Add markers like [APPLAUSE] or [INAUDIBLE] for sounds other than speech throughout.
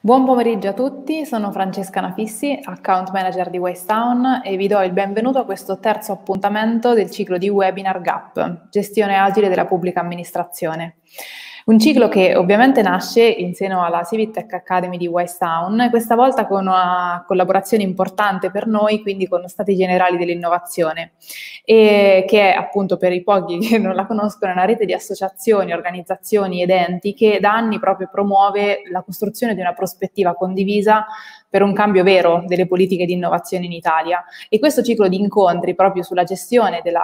Buon pomeriggio a tutti, sono Francesca Nafissi, account manager di Waystown e vi do il benvenuto a questo terzo appuntamento del ciclo di webinar GAP, gestione agile della pubblica amministrazione. Un ciclo che ovviamente nasce in seno alla Civic Tech Academy di West Town, questa volta con una collaborazione importante per noi, quindi con Stati Generali dell'Innovazione, e che è appunto per i pochi che non la conoscono una rete di associazioni, organizzazioni ed enti che da anni proprio promuove la costruzione di una prospettiva condivisa per un cambio vero delle politiche di innovazione in Italia. E questo ciclo di incontri proprio sulla gestione della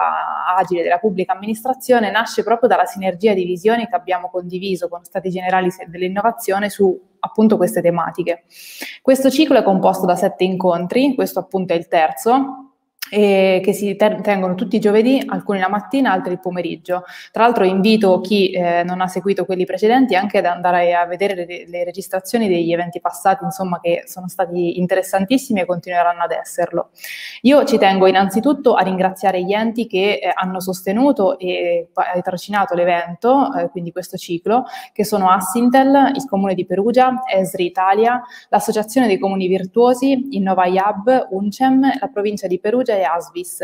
agile della pubblica amministrazione nasce proprio dalla sinergia di visioni che abbiamo condiviso con Stati Generali dell'Innovazione su appunto queste tematiche. Questo ciclo è composto da sette incontri, questo appunto è il terzo, eh, che si ter- tengono tutti i giovedì, alcuni la mattina, altri il pomeriggio. Tra l'altro invito chi eh, non ha seguito quelli precedenti anche ad andare a vedere le, le, registrazioni degli eventi passati, insomma, che sono stati interessantissimi e continueranno ad esserlo. Io ci tengo innanzitutto a ringraziare gli enti che eh, hanno sostenuto e trascinato l'evento, eh, quindi questo ciclo, che sono Assintel, il Comune di Perugia, Esri Italia, l'Associazione dei Comuni Virtuosi, Innova Hub, Uncem, la provincia di Perugia e delle ASVIS.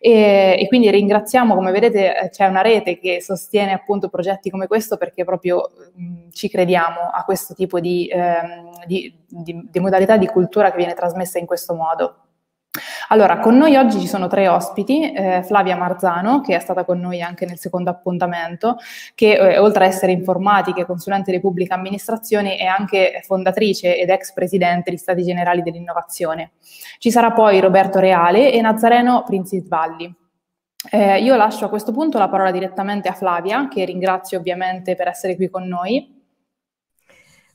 E, e quindi ringraziamo, come vedete eh, c'è una rete che sostiene appunto progetti come questo perché proprio mh, mm, ci crediamo a questo tipo di, ehm, di, di, di modalità di cultura che viene trasmessa in questo modo. Allora, con noi oggi ci sono tre ospiti, eh, Flavia Marzano, che è stata con noi anche nel secondo appuntamento, che eh, oltre ad essere informatica e consulente di pubblica amministrazione è anche fondatrice ed ex presidente di Stati Generali dell'Innovazione. Ci sarà poi Roberto Reale e Nazareno Princis Eh, io lascio a questo punto la parola direttamente a Flavia, che ringrazio ovviamente per essere qui con noi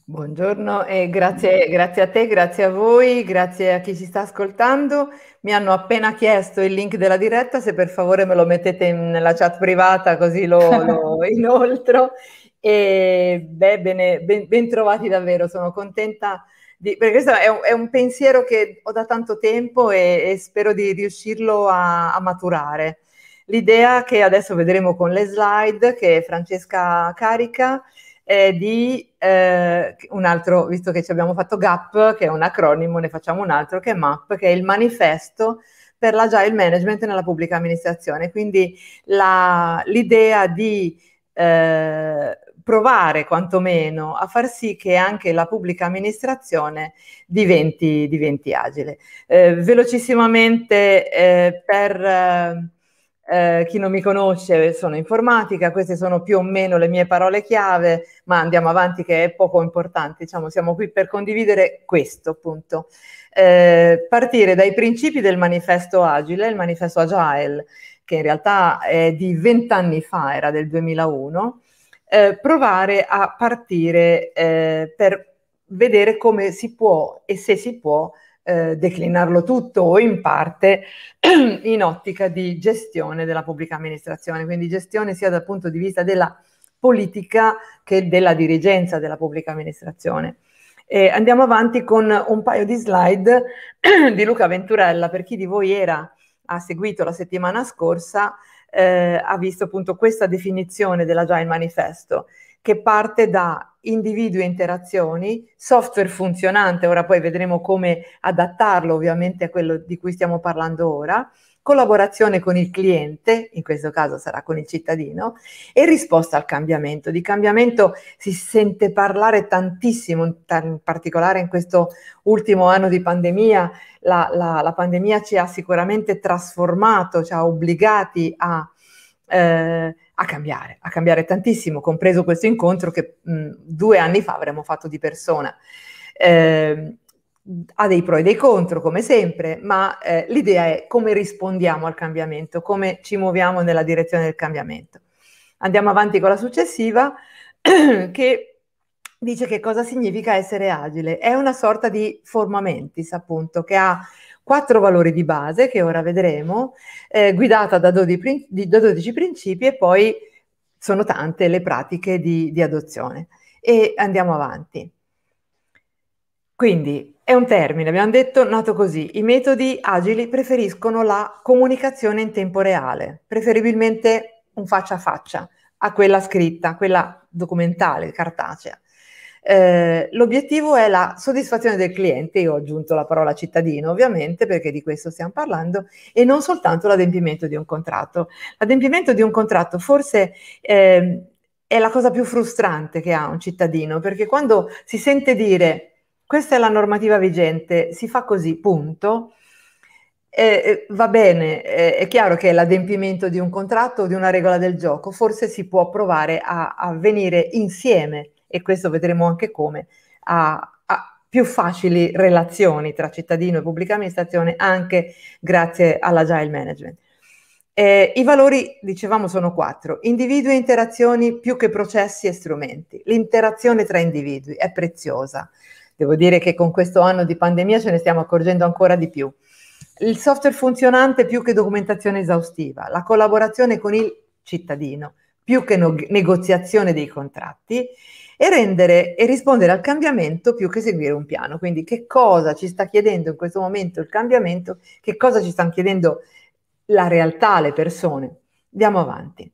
Buongiorno e grazie, grazie, a te, grazie a voi, grazie a chi ci sta ascoltando. Mi hanno appena chiesto il link della diretta, se per favore me lo mettete in, nella chat privata così lo, lo [LAUGHS] inoltro. E beh, bene, ben, ben, trovati davvero, sono contenta di, perché questo è un, è un pensiero che ho da tanto tempo e, e spero di riuscirlo a, a maturare. L'idea che adesso vedremo con le slide che Francesca carica eh, di eh, un altro, visto che ci abbiamo fatto GAP, che è un acronimo, ne facciamo un altro che è MAP, che è il manifesto per l'agile management nella pubblica amministrazione. Quindi la, l'idea di eh, provare quantomeno a far sì che anche la pubblica amministrazione diventi, diventi agile. Eh, velocissimamente eh, per eh, chi non mi conosce eh, sono informatica, queste sono più o meno le mie parole chiave, ma andiamo avanti che è poco importante, diciamo, siamo qui per condividere questo appunto. Eh, partire dai principi del manifesto agile, il manifesto agile, che in realtà è di vent'anni fa, era del 2001, eh, provare a partire eh, per vedere come si può e se si può eh, declinarlo tutto o in parte [CLEARS THROAT] in ottica di gestione della pubblica amministrazione, quindi gestione sia dal punto di vista della politica che della dirigenza della pubblica amministrazione. E andiamo avanti con un paio di slide [CLEARS THROAT] di Luca Venturella, per chi di voi era, ha seguito la settimana scorsa, eh, ha visto appunto questa definizione della Giant Manifesto che parte da individui e interazioni, software funzionante, ora poi vedremo come adattarlo ovviamente a quello di cui stiamo parlando ora, collaborazione con il cliente, in questo caso sarà con il cittadino, e risposta al cambiamento. Di cambiamento si sente parlare tantissimo, in particolare in questo ultimo anno di pandemia. La, la, la pandemia ci ha sicuramente trasformato, ci ha obbligati a... Eh, a cambiare, a cambiare tantissimo, compreso questo incontro che mh, due anni fa avremmo fatto di persona. Eh, ha dei pro e dei contro, come sempre, ma eh, l'idea è come rispondiamo al cambiamento, come ci muoviamo nella direzione del cambiamento. Andiamo avanti con la successiva, [CLEARS THROAT] che dice che cosa significa essere agile. È una sorta di formamentis, appunto, che ha quattro valori di base che ora vedremo, eh, guidata da 12, da 12, principi e poi sono tante le pratiche di, di adozione. E andiamo avanti. Quindi è un termine, abbiamo detto, nato così. I metodi agili preferiscono la comunicazione in tempo reale, preferibilmente un faccia a faccia a quella scritta, quella documentale, cartacea. Eh, l'obiettivo è la soddisfazione del cliente, io ho aggiunto la parola cittadino ovviamente perché di questo stiamo parlando, e non soltanto l'adempimento di un contratto. L'adempimento di un contratto forse... Eh, è la cosa più frustrante che ha un cittadino, perché quando si sente dire questa è la normativa vigente, si fa così, punto, eh, va bene, eh, è chiaro che l'adempimento di un contratto o di una regola del gioco forse si può provare a, a venire insieme e questo vedremo anche come, a, a più facili relazioni tra cittadino e pubblica amministrazione anche grazie all'agile management. Eh, I valori, dicevamo, sono quattro. Individui e interazioni più che processi e strumenti. L'interazione tra individui è preziosa. Devo dire che con questo anno di pandemia ce ne stiamo accorgendo ancora di più. Il software funzionante più che documentazione esaustiva. La collaborazione con il cittadino più che no- negoziazione dei contratti e rendere e rispondere al cambiamento più che seguire un piano. Quindi che cosa ci sta chiedendo in questo momento il cambiamento, che cosa ci stanno chiedendo la realtà, le persone. Andiamo avanti.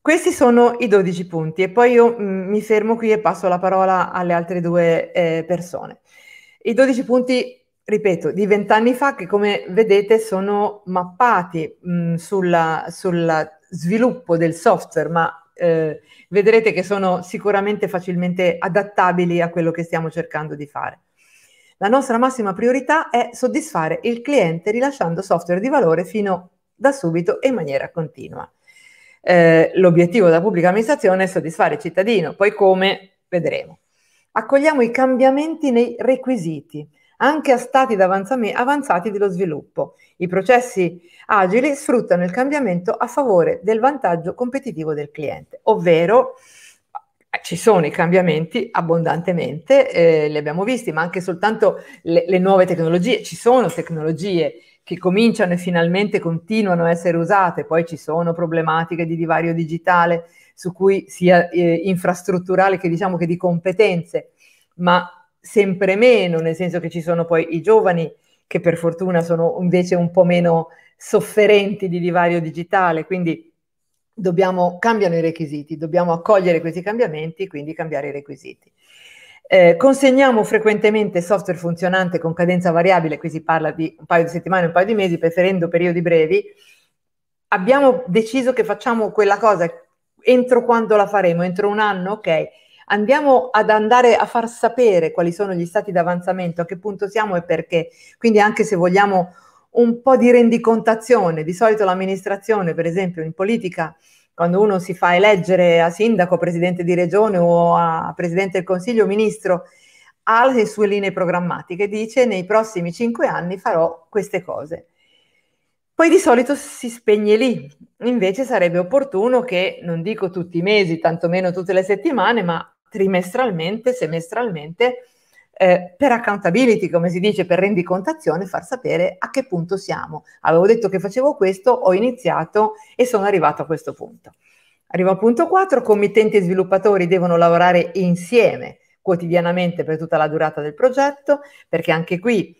Questi sono i 12 punti e poi io mm, mi fermo qui e passo la parola alle altre due eh, persone. I 12 punti, ripeto, di vent'anni fa che come vedete sono mappati mh, mm, sulla, sulla sviluppo del software, ma eh, vedrete che sono sicuramente facilmente adattabili a quello che stiamo cercando di fare. La nostra massima priorità è soddisfare il cliente rilasciando software di valore fino da subito e in maniera continua. Eh, l'obiettivo della pubblica amministrazione è soddisfare il cittadino, poi come vedremo. Accogliamo i cambiamenti nei requisiti anche a stati avanzati dello sviluppo. I processi agili sfruttano il cambiamento a favore del vantaggio competitivo del cliente, ovvero eh, ci sono i cambiamenti abbondantemente, eh, li abbiamo visti, ma anche soltanto le, le nuove tecnologie, ci sono tecnologie che cominciano e finalmente continuano a essere usate, poi ci sono problematiche di divario digitale su cui sia eh, infrastrutturale che diciamo che di competenze, ma sempre meno, nel senso che ci sono poi i giovani che per fortuna sono invece un po' meno sofferenti di divario digitale, quindi dobbiamo, cambiano i requisiti, dobbiamo accogliere questi cambiamenti, quindi cambiare i requisiti. Eh, consegniamo frequentemente software funzionante con cadenza variabile, qui si parla di un paio di settimane, un paio di mesi, preferendo periodi brevi. Abbiamo deciso che facciamo quella cosa entro quando la faremo, entro un anno, ok andiamo ad andare a far sapere quali sono gli stati d'avanzamento, a che punto siamo e perché. Quindi anche se vogliamo un po' di rendicontazione, di solito l'amministrazione, per esempio in politica, quando uno si fa eleggere a sindaco, presidente di regione o a presidente del consiglio, ministro, ha le sue linee programmatiche, dice nei prossimi cinque anni farò queste cose. Poi di solito si spegne lì, invece sarebbe opportuno che, non dico tutti i mesi, tantomeno tutte le settimane, ma trimestralmente, semestralmente, eh, per accountability, come si dice, per rendicontazione, far sapere a che punto siamo. Avevo detto che facevo questo, ho iniziato e sono arrivato a questo punto. Arrivo al punto 4, committenti e sviluppatori devono lavorare insieme quotidianamente per tutta la durata del progetto, perché anche qui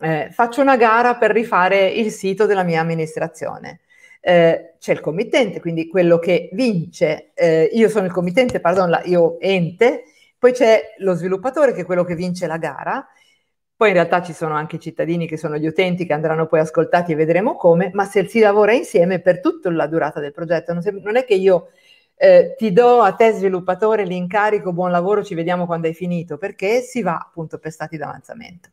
eh, faccio una gara per rifare il sito della mia amministrazione eh, c'è il committente, quindi quello che vince, eh, io sono il committente, pardon, la, io ente, poi c'è lo sviluppatore che è quello che vince la gara, poi in realtà ci sono anche i cittadini che sono gli utenti che andranno poi ascoltati e vedremo come, ma se si lavora insieme per tutta la durata del progetto, non, se, non è che io eh, ti do a te sviluppatore l'incarico, buon lavoro, ci vediamo quando hai finito, perché si va appunto per stati d'avanzamento.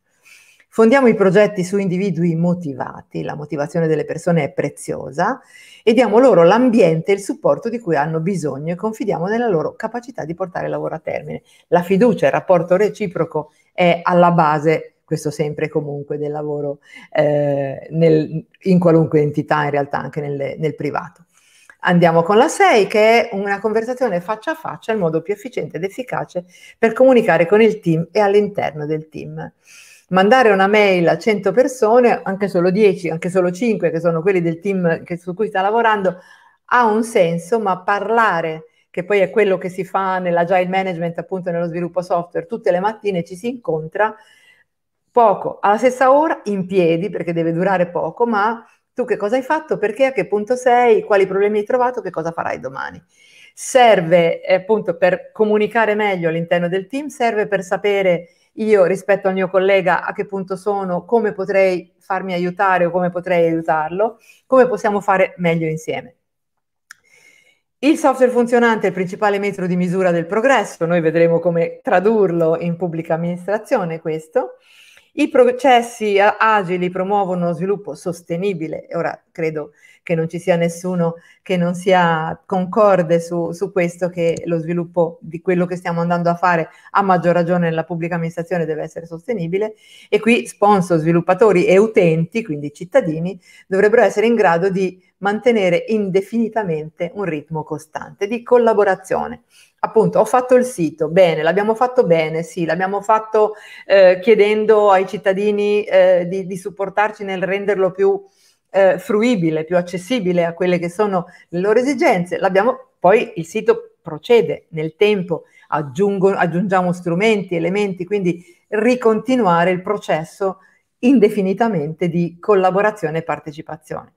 Fondiamo i progetti su individui motivati, la motivazione delle persone è preziosa, e diamo loro l'ambiente e il supporto di cui hanno bisogno e confidiamo nella loro capacità di portare il lavoro a termine. La fiducia, il rapporto reciproco è alla base questo sempre e comunque del lavoro eh, nel, in qualunque entità, in realtà anche nel, nel privato. Andiamo con la 6 che è una conversazione faccia a faccia, il modo più efficiente ed efficace per comunicare con il team e all'interno del team mandare una mail a 100 persone, anche solo 10, anche solo 5, che sono quelli del team che, su cui sta lavorando, ha un senso, ma parlare, che poi è quello che si fa nell'agile management, appunto nello sviluppo software, tutte le mattine ci si incontra, poco, alla stessa ora in piedi, perché deve durare poco, ma tu che cosa hai fatto, perché, a che punto sei, quali problemi hai trovato, che cosa farai domani. Serve eh, appunto per comunicare meglio all'interno del team, serve per sapere io rispetto al mio collega a che punto sono, come potrei farmi aiutare o come potrei aiutarlo, come possiamo fare meglio insieme. Il software funzionante è il principale metro di misura del progresso, noi vedremo come tradurlo in pubblica amministrazione questo. I processi agili promuovono sviluppo sostenibile, ora credo che non ci sia nessuno che non sia concorde su, su questo, che lo sviluppo di quello che stiamo andando a fare, a maggior ragione nella pubblica amministrazione, deve essere sostenibile. E qui sponsor, sviluppatori e utenti, quindi cittadini, dovrebbero essere in grado di mantenere indefinitamente un ritmo costante di collaborazione. Appunto, ho fatto il sito, bene, l'abbiamo fatto bene, sì, l'abbiamo fatto eh, chiedendo ai cittadini eh, di, di, supportarci nel renderlo più eh, fruibile, più accessibile a quelle che sono le loro esigenze. L'abbiamo, poi il sito procede nel tempo, aggiungo, aggiungiamo strumenti, elementi, quindi ricontinuare il processo indefinitamente di collaborazione e partecipazione.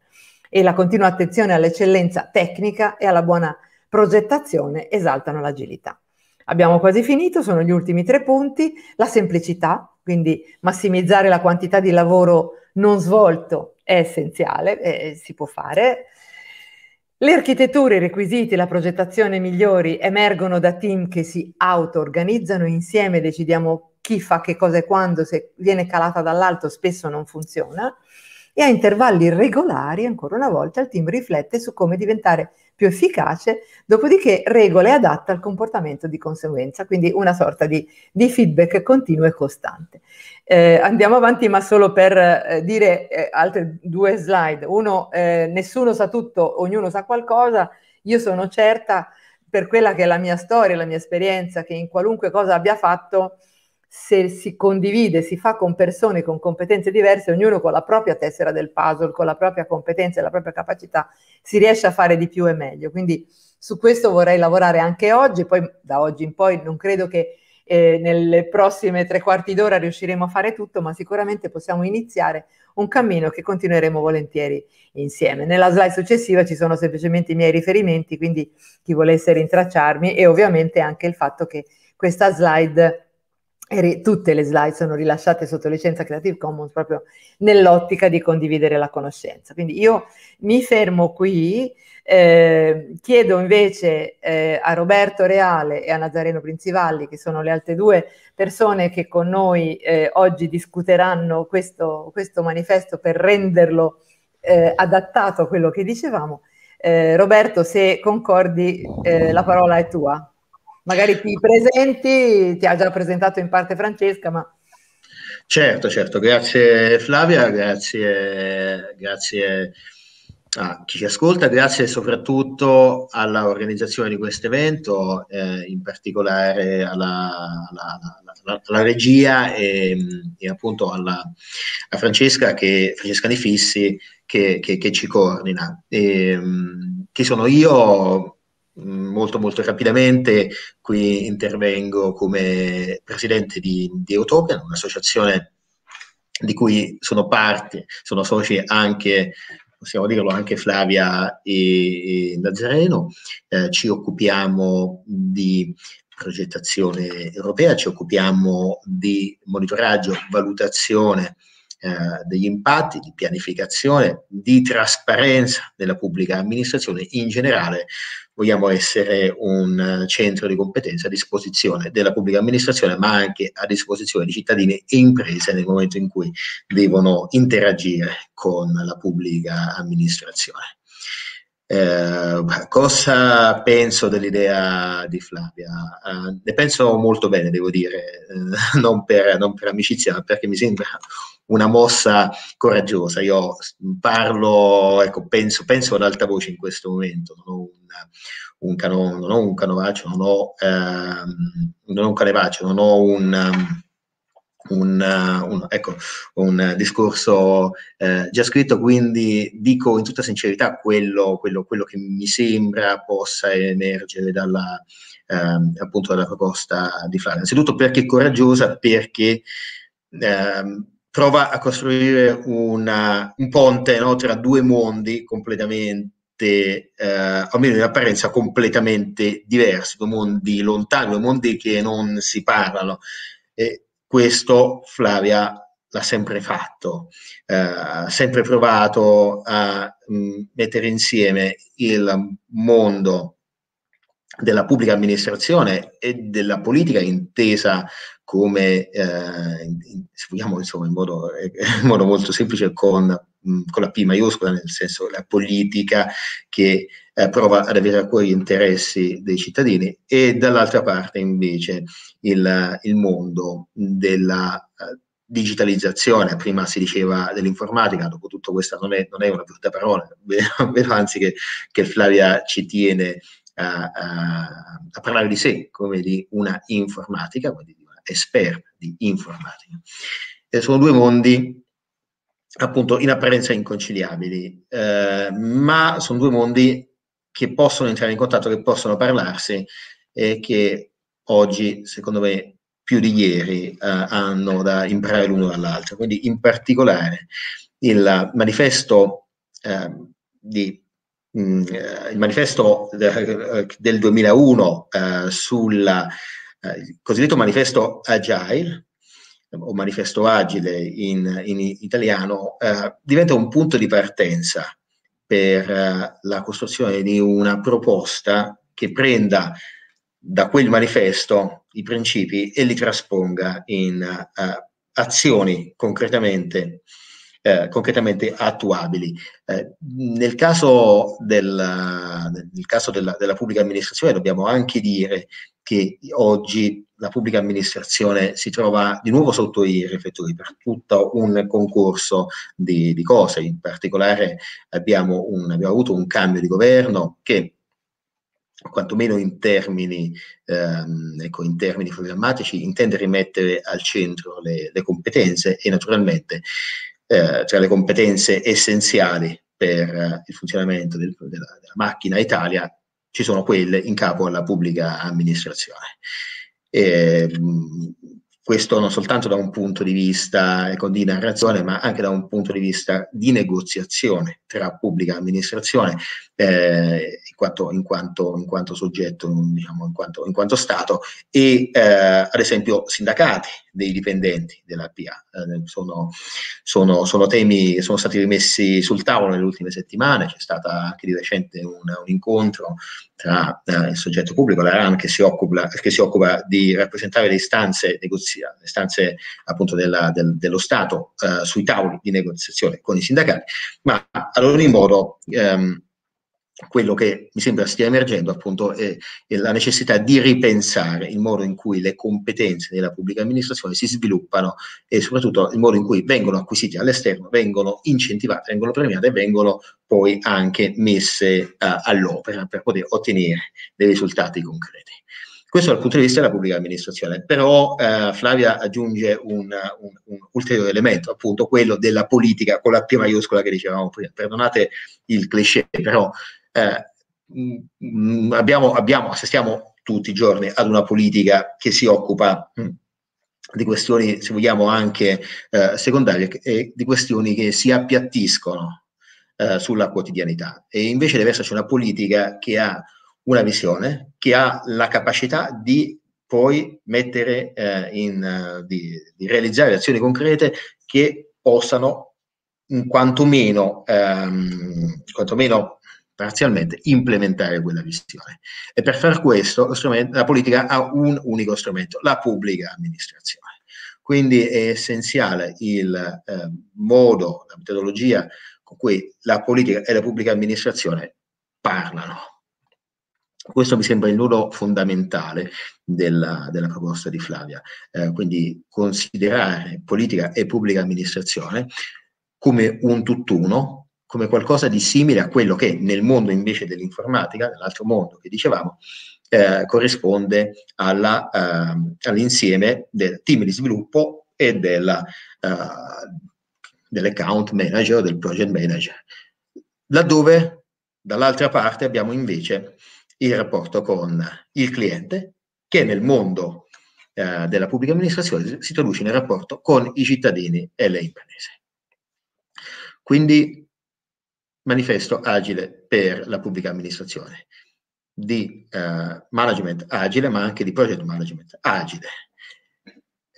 E la continua attenzione all'eccellenza tecnica e alla buona progettazione esaltano l'agilità. Abbiamo quasi finito, sono gli ultimi tre punti. La semplicità, quindi massimizzare la quantità di lavoro non svolto è essenziale, eh, si può fare. Le architetture, i requisiti, la progettazione migliori emergono da team che si auto-organizzano insieme, decidiamo chi fa che cosa e quando, se viene calata dall'alto spesso non funziona, e a intervalli regolari, ancora una volta, il team riflette su come diventare più efficace, dopodiché regola e adatta al comportamento di conseguenza, quindi una sorta di, di feedback continuo e costante. Eh, andiamo avanti ma solo per eh, dire eh, altre due slide. Uno, eh, nessuno sa tutto, ognuno sa qualcosa, io sono certa per quella che è la mia storia, la mia esperienza, che in qualunque cosa abbia fatto, se si condivide, si fa con persone con competenze diverse, ognuno con la propria tessera del puzzle, con la propria competenza e la propria capacità, si riesce a fare di più e meglio. Quindi su questo vorrei lavorare anche oggi, poi da oggi in poi non credo che eh, nelle prossime tre quarti d'ora riusciremo a fare tutto, ma sicuramente possiamo iniziare un cammino che continueremo volentieri insieme. Nella slide successiva ci sono semplicemente i miei riferimenti, quindi chi volesse rintracciarmi e ovviamente anche il fatto che questa slide tutte le slide sono rilasciate sotto licenza Creative Commons proprio nell'ottica di condividere la conoscenza. Quindi io mi fermo qui, eh, chiedo invece eh, a Roberto Reale e a Nazareno Princivalli, che sono le altre due persone che con noi eh, oggi discuteranno questo, questo, manifesto per renderlo eh, adattato a quello che dicevamo. Eh, Roberto, se concordi, eh, la parola è tua magari ti presenti, ti ha già presentato in parte Francesca, ma... Certo, certo, grazie Flavia, grazie, grazie a chi ci ascolta, grazie soprattutto all'organizzazione di questo evento, eh, in particolare alla, alla, alla, alla regia e, e appunto a Francesca, che, Francesca Nifissi che, che, che ci coordina. E, ehm, che sono io, molto molto rapidamente qui intervengo come presidente di, di Utopian, un'associazione di cui sono parte, sono soci anche, possiamo dirlo, anche Flavia e, e Nazareno. Eh, ci occupiamo di progettazione europea, ci occupiamo di monitoraggio, valutazione eh, degli impatti, di pianificazione, di trasparenza della pubblica amministrazione, in generale vogliamo essere un eh, centro di competenza a disposizione della pubblica amministrazione, ma anche a disposizione di cittadini e imprese nel momento in cui devono interagire con la pubblica amministrazione. Eh, cosa penso dell'idea di Flavia? Eh, ne penso molto bene, devo dire, eh, [LAUGHS] non, per, non per amicizia, ma perché mi sembra una mossa coraggiosa. Io parlo, ecco, penso, penso ad alta voce in questo momento, non ho un, un, cano, non ho un canovaccio, non ho, ehm, non ho un canevaccio, non ho un... un, un, ecco, un, discorso eh, già scritto, quindi dico in tutta sincerità quello, quello, quello che mi sembra possa emergere dalla, eh, appunto dalla proposta di Flavia. Innanzitutto perché coraggiosa, perché eh, prova a costruire una, un ponte no, tra due mondi completamente, eh, almeno in apparenza completamente diversi, due mondi lontani, due mondi che non si parlano. E questo Flavia l'ha sempre fatto, ha eh, sempre provato a mh, mm, mettere insieme il mondo della pubblica amministrazione e della politica intesa come eh, se vogliamo insomma in modo, eh, [LAUGHS] in modo molto semplice con, mm, con, la P maiuscola, nel senso la politica che eh, prova ad avere a cuore gli interessi dei cittadini e dall'altra parte invece il, il mondo della eh, digitalizzazione, prima si diceva dell'informatica, dopo tutto questa non è, non è una brutta parola, [LAUGHS] vedo anzi che, che Flavia ci tiene a, a, a parlare di sé come di una informatica, quindi di esperta di informatica. E sono due mondi appunto in apparenza inconciliabili, eh, ma sono due mondi che possono entrare in contatto, che possono parlarsi e che oggi, secondo me, più di ieri eh, hanno da imparare l'uno dall'altro. Quindi in particolare il manifesto, ehm, mm, eh, di, il manifesto del 2001 eh, eh, sulla eh, il cosiddetto manifesto agile o manifesto agile in, in italiano eh, diventa un punto di partenza per eh, la costruzione di una proposta che prenda da quel manifesto i principi e li trasponga in eh, azioni concretamente eh, concretamente attuabili. Eh, nel caso, della, nel caso della, della pubblica amministrazione dobbiamo anche dire che oggi la pubblica amministrazione si trova di nuovo sotto i riflettori per tutto un concorso di, di cose. In particolare abbiamo, un, abbiamo, avuto un cambio di governo che quantomeno in termini, ehm, ecco, in termini programmatici, intende rimettere al centro le, le competenze e naturalmente eh, tra cioè le competenze essenziali per eh, il funzionamento del, della, della, macchina Italia ci sono quelle in capo alla pubblica amministrazione. E, ehm, questo non soltanto da un punto di vista ecco, di narrazione, ma anche da un punto di vista di negoziazione tra pubblica amministrazione eh, quanto, in, quanto, in quanto soggetto, diciamo, in, quanto, in quanto Stato, e eh, ad esempio sindacati dei dipendenti della PA. Eh, sono, sono, sono, temi che sono stati rimessi sul tavolo nelle ultime settimane, c'è stato anche di recente un, un incontro tra eh, il soggetto pubblico, la RAN, che si occupa, che si occupa di rappresentare le istanze, negozia, le istanze appunto della, del, dello Stato eh, sui tavoli di negoziazione con i sindacati, ma ad ogni modo... Ehm, quello che mi sembra stia emergendo appunto è, è, la necessità di ripensare il modo in cui le competenze della pubblica amministrazione si sviluppano e soprattutto il modo in cui vengono acquisite all'esterno, vengono incentivate, vengono premiate e vengono poi anche messe uh, all'opera per poter ottenere dei risultati concreti. Questo dal punto di vista della pubblica amministrazione, però eh, Flavia aggiunge un, un, un, ulteriore elemento, appunto quello della politica con la P maiuscola che dicevamo prima. Perdonate il cliché, però eh, mm, mm, abbiamo, abbiamo, assistiamo tutti i giorni ad una politica che si occupa mm, di questioni, se vogliamo, anche eh, secondarie e di questioni che si appiattiscono eh, sulla quotidianità. E invece deve esserci una politica che ha una visione, che ha la capacità di poi mettere eh, in, di, di, realizzare azioni concrete che possano quantomeno, ehm, quantomeno parzialmente implementare quella visione. E per far questo la politica ha un unico strumento, la pubblica amministrazione. Quindi è essenziale il eh, modo, la metodologia con cui la politica e la pubblica amministrazione parlano. Questo mi sembra il nodo fondamentale della, della proposta di Flavia, eh, quindi considerare politica e pubblica amministrazione come un tutt'uno, come qualcosa di simile a quello che nel mondo invece dell'informatica, nell'altro mondo che dicevamo, eh, corrisponde alla, eh, all'insieme del team di sviluppo e della, eh, dell'account manager del project manager, laddove dall'altra parte abbiamo invece il rapporto con il cliente che nel mondo eh, della pubblica amministrazione si traduce nel rapporto con i cittadini e le imprese. Quindi manifesto agile per la pubblica amministrazione, di eh, management agile, ma anche di project management agile.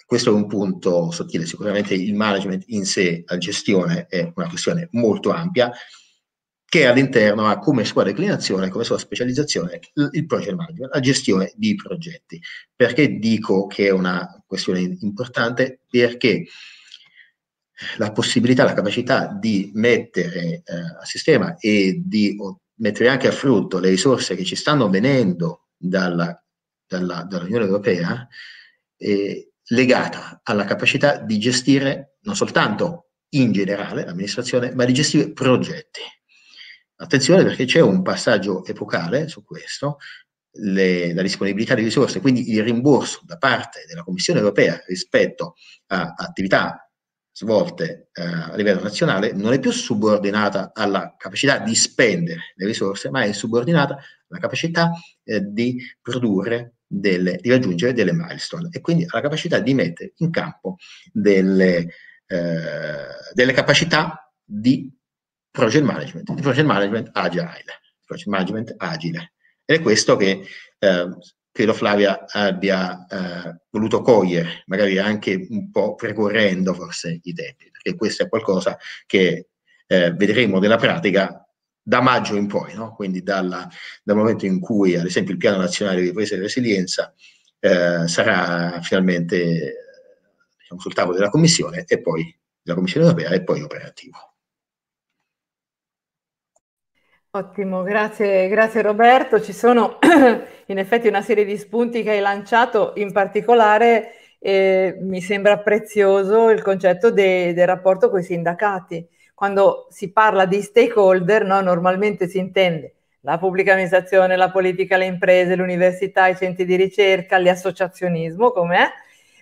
Questo è un punto sottile, sicuramente il management in sé, la gestione, è una questione molto ampia, che all'interno ha come sua declinazione, come sua specializzazione, il project management, la gestione di progetti. Perché dico che è una questione importante? Perché la possibilità, la capacità di mettere eh, a sistema e di mettere anche a frutto le risorse che ci stanno venendo dalla, dalla, dall'Unione Europea eh, legata alla capacità di gestire non soltanto in generale l'amministrazione, ma di gestire progetti. Attenzione perché c'è un passaggio epocale su questo, le, la disponibilità di risorse, quindi il rimborso da parte della Commissione europea rispetto a attività svolte eh, a livello nazionale non è più subordinata alla capacità di spendere le risorse, ma è subordinata alla capacità eh, di produrre delle, di raggiungere delle milestone e quindi alla capacità di mettere in campo delle, eh, delle capacità di project management, di project management agile, project management agile. Ed è questo che eh, credo Flavia abbia eh, voluto cogliere, magari anche un po' precorrendo forse i tempi, perché questo è qualcosa che eh, vedremo nella pratica da maggio in poi, no? quindi dalla, dal momento in cui ad esempio il piano nazionale di ripresa e resilienza eh, sarà finalmente eh, diciamo, sul tavolo della Commissione e poi della Commissione europea e poi operativo. Ottimo, grazie, grazie Roberto. Ci sono [CLEARS THROAT] in effetti una serie di spunti che hai lanciato, in particolare eh, mi sembra prezioso il concetto de, del rapporto con i sindacati. Quando si parla di stakeholder, no, normalmente si intende la pubblica amministrazione, la politica, le imprese, l'università, i centri di ricerca, l'associazionismo, com'è?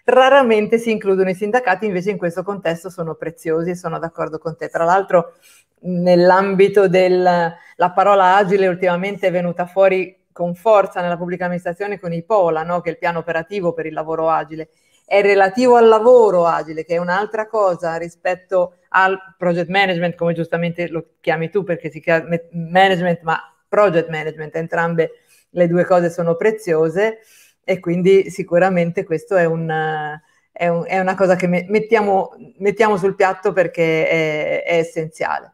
Raramente si includono i sindacati, invece in questo contesto sono preziosi e sono d'accordo con te. Tra l'altro nell'ambito della parola agile ultimamente è venuta fuori con forza nella pubblica amministrazione con i POLA, no? che è il piano operativo per il lavoro agile. È relativo al lavoro agile, che è un'altra cosa rispetto al project management, come giustamente lo chiami tu, perché si chiama management, ma project management, entrambe le due cose sono preziose e quindi sicuramente questo è un... È, un, è, una cosa che mettiamo, mettiamo sul piatto perché è, è essenziale.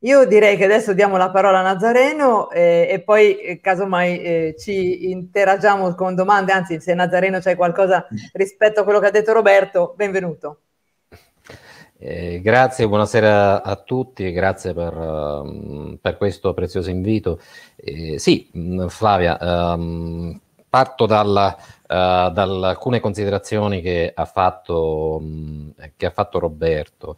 Io direi che adesso diamo la parola a Nazareno eh, e poi eh, casomai eh, ci interagiamo con domande, anzi se Nazareno c'è qualcosa rispetto a quello che ha detto Roberto, benvenuto. Eh, grazie, buonasera a tutti e grazie per, ehm, per, questo prezioso invito. Eh, sì, mm, Flavia, um, parto dalla, uh, da alcune considerazioni che ha fatto, um, che ha fatto Roberto.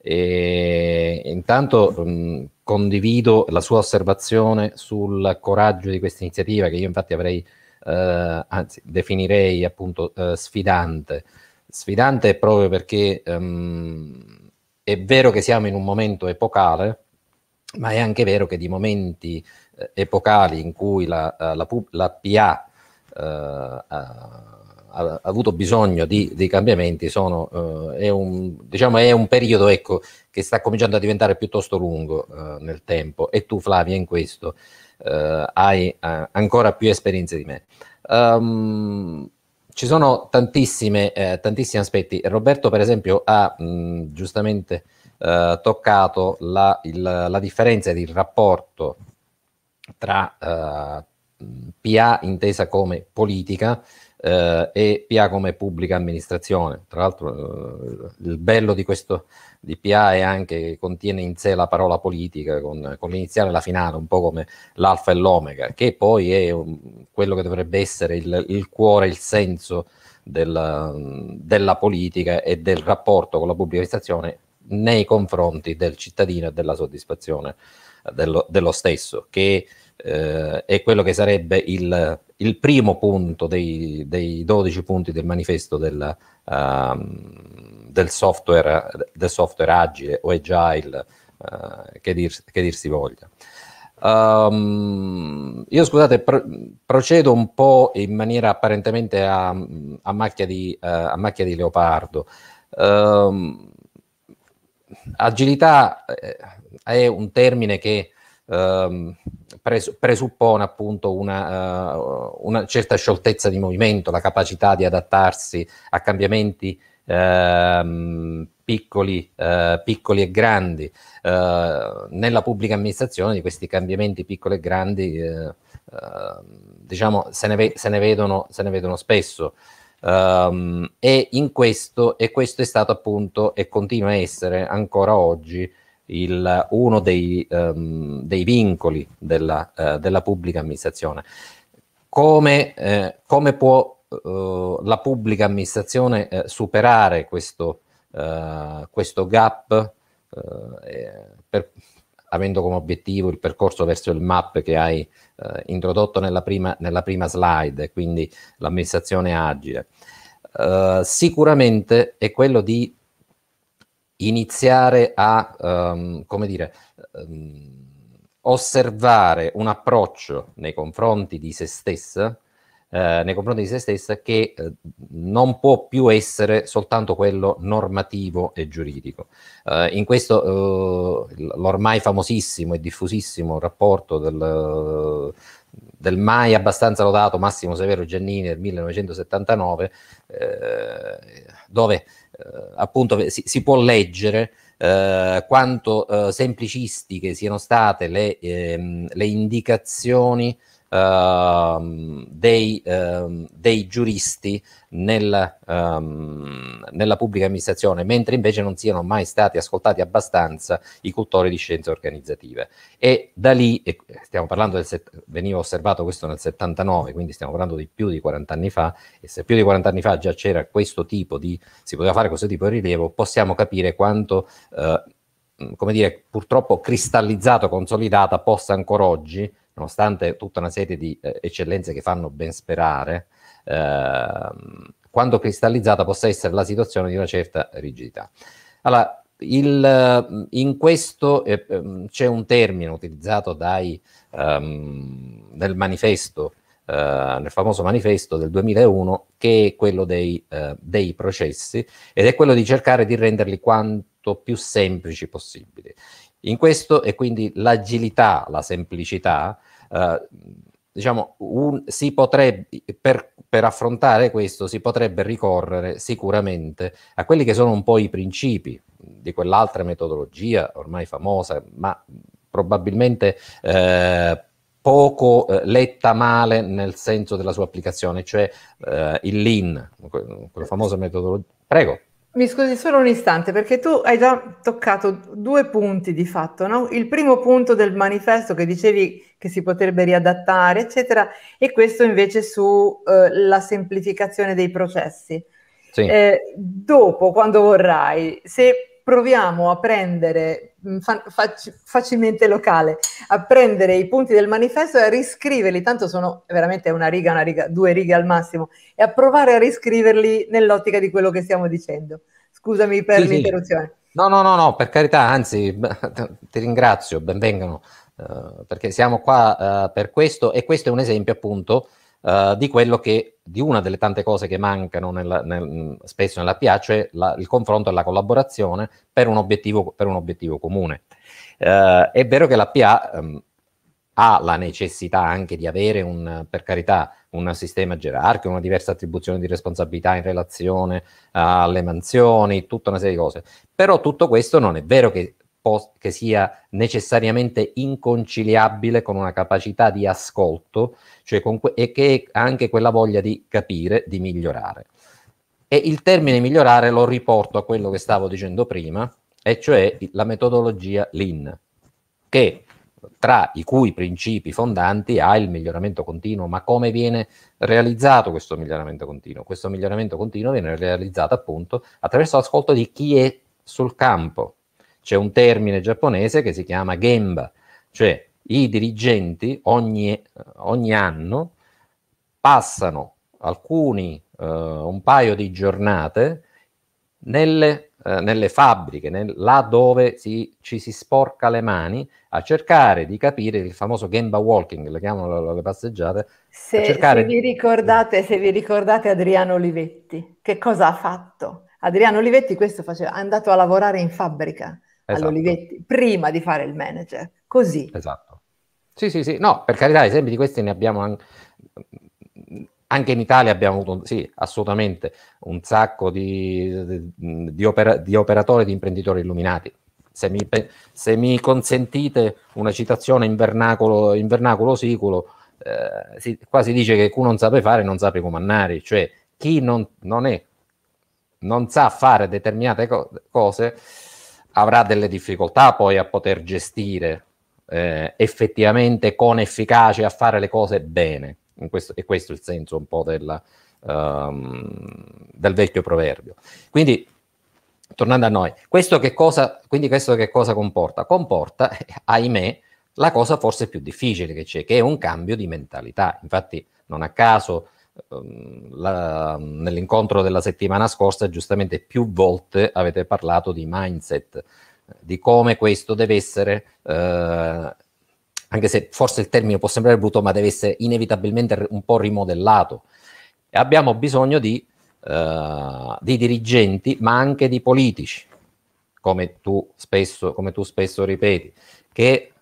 E intanto mh, condivido la sua osservazione sul coraggio di questa iniziativa che io infatti avrei, eh, anzi definirei appunto eh, sfidante. Sfidante proprio perché um, è vero che siamo in un momento epocale, ma è anche vero che di momenti eh, epocali in cui la, eh, la, la, la PA eh, ha, avuto bisogno di, dei cambiamenti, sono, eh, è, un, diciamo, è, un, periodo ecco, che sta cominciando a diventare piuttosto lungo eh, nel tempo e tu Flavia in questo eh, hai eh, ancora più esperienze di me. Um, ci sono eh, tantissimi aspetti. Roberto per esempio ha mh, mm, giustamente toccato la, il, la, differenza di rapporto tra PA intesa come politica eh, e PA come pubblica amministrazione. Tra l'altro eh, il bello di questo di PA è anche che contiene in sé la parola politica con, con l'iniziale e la finale, un po' come l'alfa e l'omega, che poi è um, quello che dovrebbe essere il, il cuore, il senso della, della politica e del rapporto con la pubblica amministrazione nei confronti del cittadino e della soddisfazione dello, dello stesso, che eh, è quello che sarebbe il, il primo punto dei, dei, 12 punti del manifesto del, uh, del, software, del software, agile o agile, uh, che, dir, che, dir, si voglia. Um, io scusate, pro- procedo un po' in maniera apparentemente a, a, macchia, di, uh, a macchia, di, leopardo. Um, agilità eh, è un termine che ehm, pres- presuppone appunto una, uh, una, certa scioltezza di movimento, la capacità di adattarsi a cambiamenti ehm, piccoli, eh, piccoli, e grandi. Eh, nella pubblica amministrazione di questi cambiamenti piccoli e grandi eh, ehm, diciamo, se ne, ve- se, ne vedono, se ne vedono spesso. Um, e in questo, e questo è stato appunto e continua a essere ancora oggi il, uno dei, um, dei vincoli della, uh, della, pubblica amministrazione. Come, eh, come può uh, la pubblica amministrazione uh, superare questo, questo gap per, avendo come obiettivo il percorso verso il MAP che hai introdotto nella prima, nella prima slide, quindi l'amministrazione agile? sicuramente è quello di iniziare a, um, come dire, um, osservare un approccio nei confronti di se stessa, eh, nei confronti di se stessa che eh, non può più essere soltanto quello normativo e giuridico. Eh, in questo eh, l'ormai famosissimo e diffusissimo rapporto del, del mai abbastanza lodato Massimo Severo Giannini del 1979, eh, dove eh, appunto eh, si, si, può leggere eh, quanto semplicistiche siano state le, ehm, le indicazioni uh, dei, uh, dei, giuristi nel, um, nella pubblica amministrazione, mentre invece non siano mai stati ascoltati abbastanza i cultori di scienze organizzative. E da lì, e stiamo parlando del, set, veniva osservato questo nel 79, quindi stiamo parlando di più di 40 anni fa, e se più di 40 anni fa già c'era questo tipo di, si poteva fare questo tipo di rilievo, possiamo capire quanto... Uh, come dire, purtroppo cristallizzato, consolidata, possa ancora oggi nonostante tutta una serie di eh, eccellenze che fanno ben sperare, ehm, quando cristallizzata possa essere la situazione di una certa rigidità. Allora, il, eh, in questo eh, ehm, c'è un termine utilizzato dai, ehm, nel manifesto, eh, nel famoso manifesto del 2001, che è quello dei, eh, dei, processi ed è quello di cercare di renderli quanto più semplici possibile. In questo è quindi l'agilità, la semplicità, eh, diciamo, un, si potrebbe, per, per, affrontare questo si potrebbe ricorrere sicuramente a quelli che sono un po' i principi di quell'altra metodologia ormai famosa, ma probabilmente eh, poco eh, letta male nel senso della sua applicazione, cioè eh, il lean, quella famosa metodologia. Prego. Mi scusi solo un istante perché tu hai già toccato due punti di fatto, no? il primo punto del manifesto che dicevi che si potrebbe riadattare, eccetera, e questo invece sulla eh, semplificazione dei processi. Sì. Eh, dopo, quando vorrai, se proviamo a prendere, mm, facilmente locale, a prendere i punti del manifesto e a riscriverli, tanto sono veramente una riga, una riga, due righe al massimo, e a provare a riscriverli nell'ottica di quello che stiamo dicendo. Scusami per sì, l'interruzione. Sì. No, no, no, no, per carità, anzi, [LAUGHS] ti ringrazio, benvengano, eh, perché siamo qua eh, per questo e questo è un esempio appunto eh, di quello che, di una delle tante cose che mancano nella, nel, spesso nella PA, cioè la, il confronto e la collaborazione per un obiettivo, per un obiettivo comune. Uh, è vero che la PA um, ehm, ha la necessità anche di avere un, per carità, un sistema gerarchico, una diversa attribuzione di responsabilità in relazione alle mansioni, tutta una serie di cose. Però tutto questo non è vero che che sia necessariamente inconciliabile con una capacità di ascolto cioè con e che anche quella voglia di capire, di migliorare. E il termine migliorare lo riporto a quello che stavo dicendo prima, e cioè la metodologia Lean, che tra i cui principi fondanti ha il miglioramento continuo, ma come viene realizzato questo miglioramento continuo? Questo miglioramento continuo viene realizzato appunto attraverso l'ascolto di chi è sul campo, c'è un termine giapponese che si chiama Gemba, cioè i dirigenti ogni, ogni anno passano alcuni, eh, un paio di giornate nelle, eh, nelle fabbriche, nel, là dove si, ci si sporca le mani, a cercare di capire il famoso Gemba Walking, le chiamano le, passeggiate. Se, se, vi ricordate, se vi ricordate Adriano Olivetti, che cosa ha fatto? Adriano Olivetti questo faceva, è andato a lavorare in fabbrica esatto. all'Olivetti prima di fare il manager, così. Esatto. Sì, sì, sì, no, per carità, esempi di questi ne abbiamo anche anche in Italia abbiamo avuto, sì, assolutamente, un sacco di, di, opera, di operatori, di imprenditori illuminati. Se mi, se mi, consentite una citazione in vernacolo, in vernacolo siculo, eh, si, qua si dice che chi non sa fare non sa comandare, cioè chi non, non, è, non sa fare determinate co- cose avrà delle difficoltà poi a poter gestire eh, effettivamente con efficacia a fare le cose bene. In Questo, e questo è il senso un po' della, um, del vecchio proverbio. Quindi, tornando a noi, questo che cosa, quindi questo che cosa comporta? Comporta, [LAUGHS] ahimè, la cosa forse più difficile che c'è, che è un cambio di mentalità. Infatti, non a caso Ehm, nell'incontro della settimana scorsa giustamente più volte avete parlato di mindset, di come questo deve essere, eh, anche se forse il termine può sembrare brutto, ma deve essere inevitabilmente un po' rimodellato. E abbiamo bisogno di, eh, di dirigenti, ma anche di politici, come tu spesso, come tu spesso ripeti, che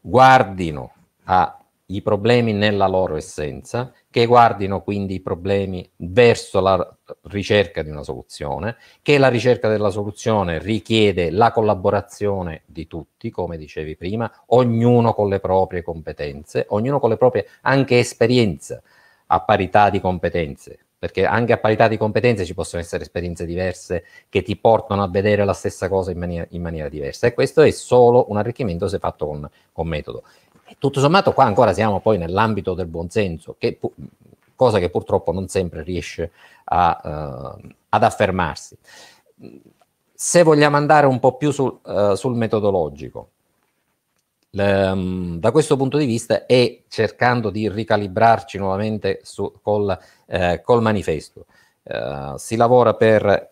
guardino a i problemi nella loro essenza, che guardino quindi i problemi verso la ricerca di una soluzione, che la ricerca della soluzione richiede la collaborazione di tutti, come dicevi prima, ognuno con le proprie competenze, ognuno con le proprie anche esperienze, a parità di competenze, perché anche a parità di competenze ci possono essere esperienze diverse che ti portano a vedere la stessa cosa in maniera, in maniera diversa e questo è solo un arricchimento se fatto con, con metodo. E tutto sommato qua ancora siamo poi nell'ambito del buonsenso, che cosa che purtroppo non sempre riesce a, uh, ad affermarsi. Se vogliamo andare un po' più sul, uh, sul metodologico, ehm, da questo punto di vista e cercando di ricalibrarci nuovamente su, col, eh, col, manifesto. Eh, si lavora per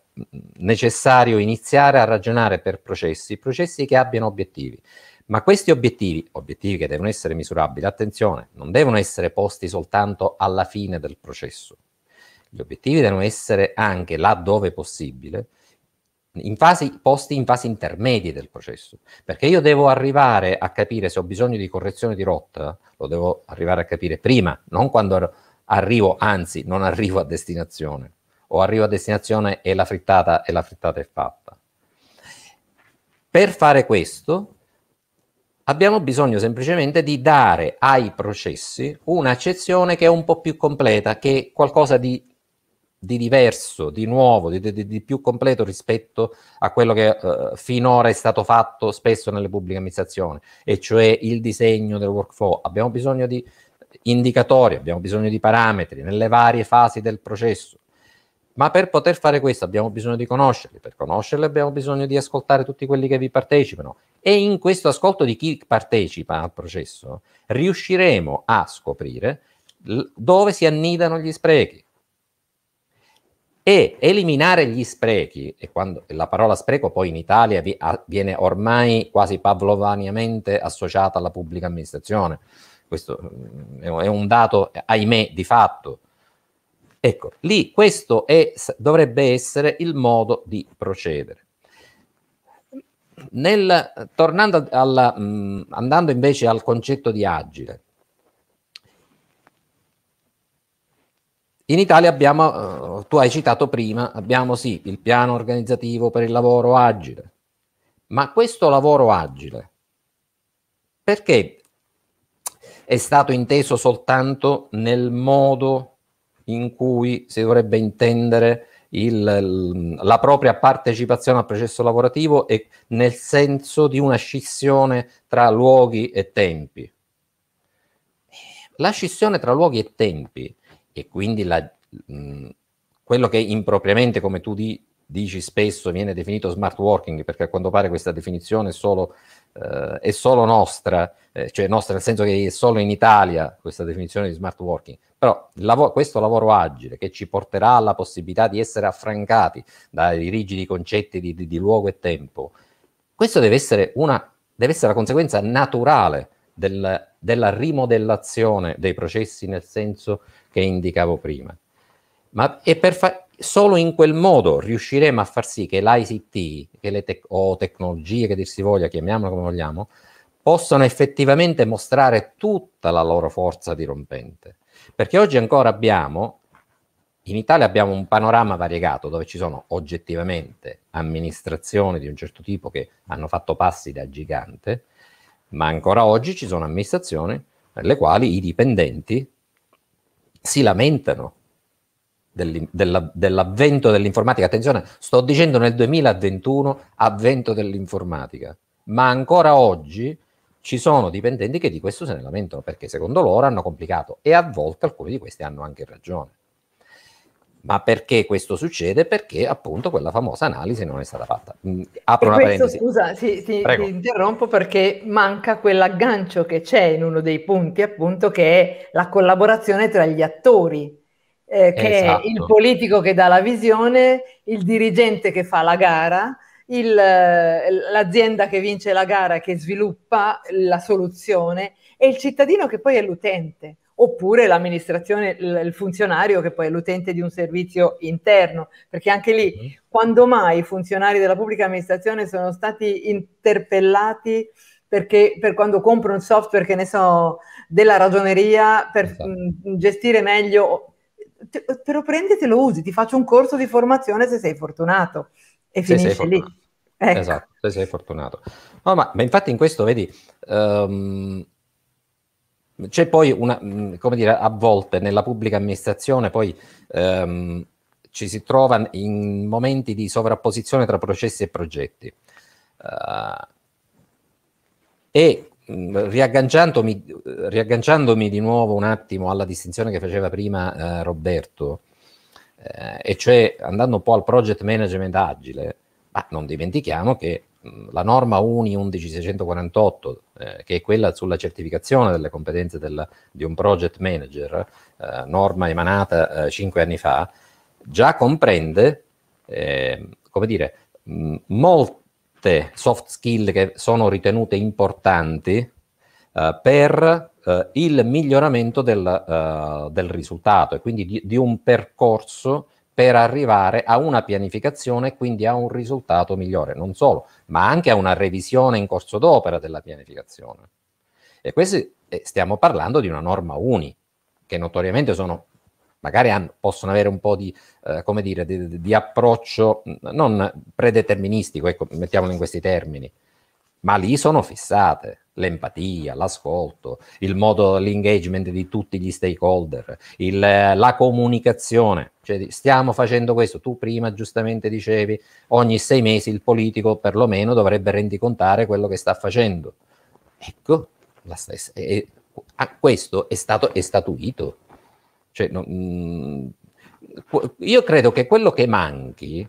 necessario iniziare a ragionare per processi, processi che abbiano obiettivi. Ma questi obiettivi, obiettivi che devono essere misurabili, attenzione, non devono essere posti soltanto alla fine del processo. Gli obiettivi devono essere anche laddove possibile, in fasi, posti in fasi intermedie del processo, perché io devo arrivare a capire se ho bisogno di correzione di rotta, lo devo arrivare a capire prima, non quando arrivo, anzi non arrivo a destinazione, o arrivo a destinazione e la frittata, e la frittata è fatta. Per fare questo Abbiamo bisogno semplicemente di dare ai processi un'accezione che è un po' più completa, che è qualcosa di, di diverso, di nuovo, di, di, di, più completo rispetto a quello che eh, finora è stato fatto spesso nelle pubbliche amministrazioni, e cioè il disegno del workflow. Abbiamo bisogno di indicatori, abbiamo bisogno di parametri nelle varie fasi del processo ma per poter fare questo abbiamo bisogno di conoscerli, per conoscerli abbiamo bisogno di ascoltare tutti quelli che vi partecipano e in questo ascolto di chi partecipa al processo riusciremo a scoprire dove si annidano gli sprechi. E eliminare gli sprechi, e quando la parola spreco poi in Italia vi, a, viene ormai quasi pavlovaniamente associata alla pubblica amministrazione, questo mm, è un dato, ahimè, di fatto, Ecco, lì questo è, dovrebbe essere il modo di procedere. Nel, tornando al, mm, andando invece al concetto di agile, in Italia abbiamo, eh, tu hai citato prima, abbiamo sì il piano organizzativo per il lavoro agile, ma questo lavoro agile, perché è stato inteso soltanto nel modo in cui si dovrebbe intendere il, la propria partecipazione al processo lavorativo e nel senso di una scissione tra luoghi e tempi. La scissione tra luoghi e tempi, e quindi la, mh, quello che impropriamente, come tu di, dici spesso, viene definito smart working, perché a quanto pare questa definizione è solo, eh, è solo nostra, eh, cioè nostra nel senso che è solo in Italia questa definizione di smart working, però lav- questo lavoro agile che ci porterà alla possibilità di essere affrancati dai rigidi concetti di, di, di luogo e tempo, questo deve essere, una, deve essere la conseguenza naturale del, della rimodellazione dei processi nel senso che indicavo prima. Ma e per fa- solo in quel modo riusciremo a far sì che l'ICT che le te- o tecnologie che dir si voglia, chiamiamola come vogliamo, possano effettivamente mostrare tutta la loro forza dirompente. Perché oggi ancora abbiamo, in Italia abbiamo un panorama variegato dove ci sono oggettivamente amministrazioni di un certo tipo che hanno fatto passi da gigante, ma ancora oggi ci sono amministrazioni per le quali i dipendenti si lamentano dell'avvento dell'informatica. Attenzione, sto dicendo nel 2021 avvento dell'informatica, ma ancora oggi ci sono dipendenti che di questo se ne lamentano perché secondo loro hanno complicato e a volte alcuni di questi hanno anche ragione. Ma perché questo succede? Perché appunto quella famosa analisi non è stata fatta. Mm, apro e una questo, parentesi. Scusa, sì, sì, ti interrompo perché manca quell'aggancio che c'è in uno dei punti, appunto, che è la collaborazione tra gli attori. Eh, che esatto. è il esatto. politico che dà la visione, il dirigente che fa la gara, il, eh, l'azienda che vince la gara, che sviluppa la soluzione, e il cittadino che poi è l'utente, oppure l'amministrazione, il funzionario che poi è l'utente di un servizio interno, perché anche lì, mm. quando mai i funzionari della pubblica amministrazione sono stati interpellati perché per quando compro un software, che ne so, della ragioneria, per esatto. mh, mm, gestire meglio, te, te lo prendi e te lo usi, ti faccio un corso di formazione se sei fortunato e se finisce lì. Ecco. Esatto, se sei fortunato. No, ma, ma, infatti in questo, vedi, um, c'è poi una, come dire, a volte nella pubblica amministrazione poi um, ci si trova in momenti di sovrapposizione tra processi e progetti. Uh, e riagganciandomi, riagganciandomi, di nuovo un attimo alla distinzione che faceva prima uh, Roberto, eh, e cioè andando un po' al project management agile, ma non dimentichiamo che la norma UNI 11648, eh, che è quella sulla certificazione delle competenze del, di un project manager, eh, norma emanata eh, cinque anni fa, già comprende, ehm, come dire, mh, molte soft skill che sono ritenute importanti eh, per eh, il miglioramento del, eh, del, risultato e quindi di, di un percorso per arrivare a una pianificazione e quindi a un risultato migliore, non solo, ma anche a una revisione in corso d'opera della pianificazione. E questi eh, stiamo parlando di una norma UNI, che notoriamente sono, magari hanno, possono avere un po' di, eh, come dire, di, di, approccio non predeterministico, ecco, mettiamolo in questi termini, ma lì sono fissate l'empatia, l'ascolto, il modo, l'engagement di tutti gli stakeholder, il, eh, la comunicazione. Cioè, stiamo facendo questo. Tu prima giustamente dicevi, ogni sei mesi il politico perlomeno dovrebbe rendicontare quello che sta facendo. Ecco, stessa, è, è, ah, questo è stato è statuito. Cioè, no, mh, mm, io credo che quello che manchi,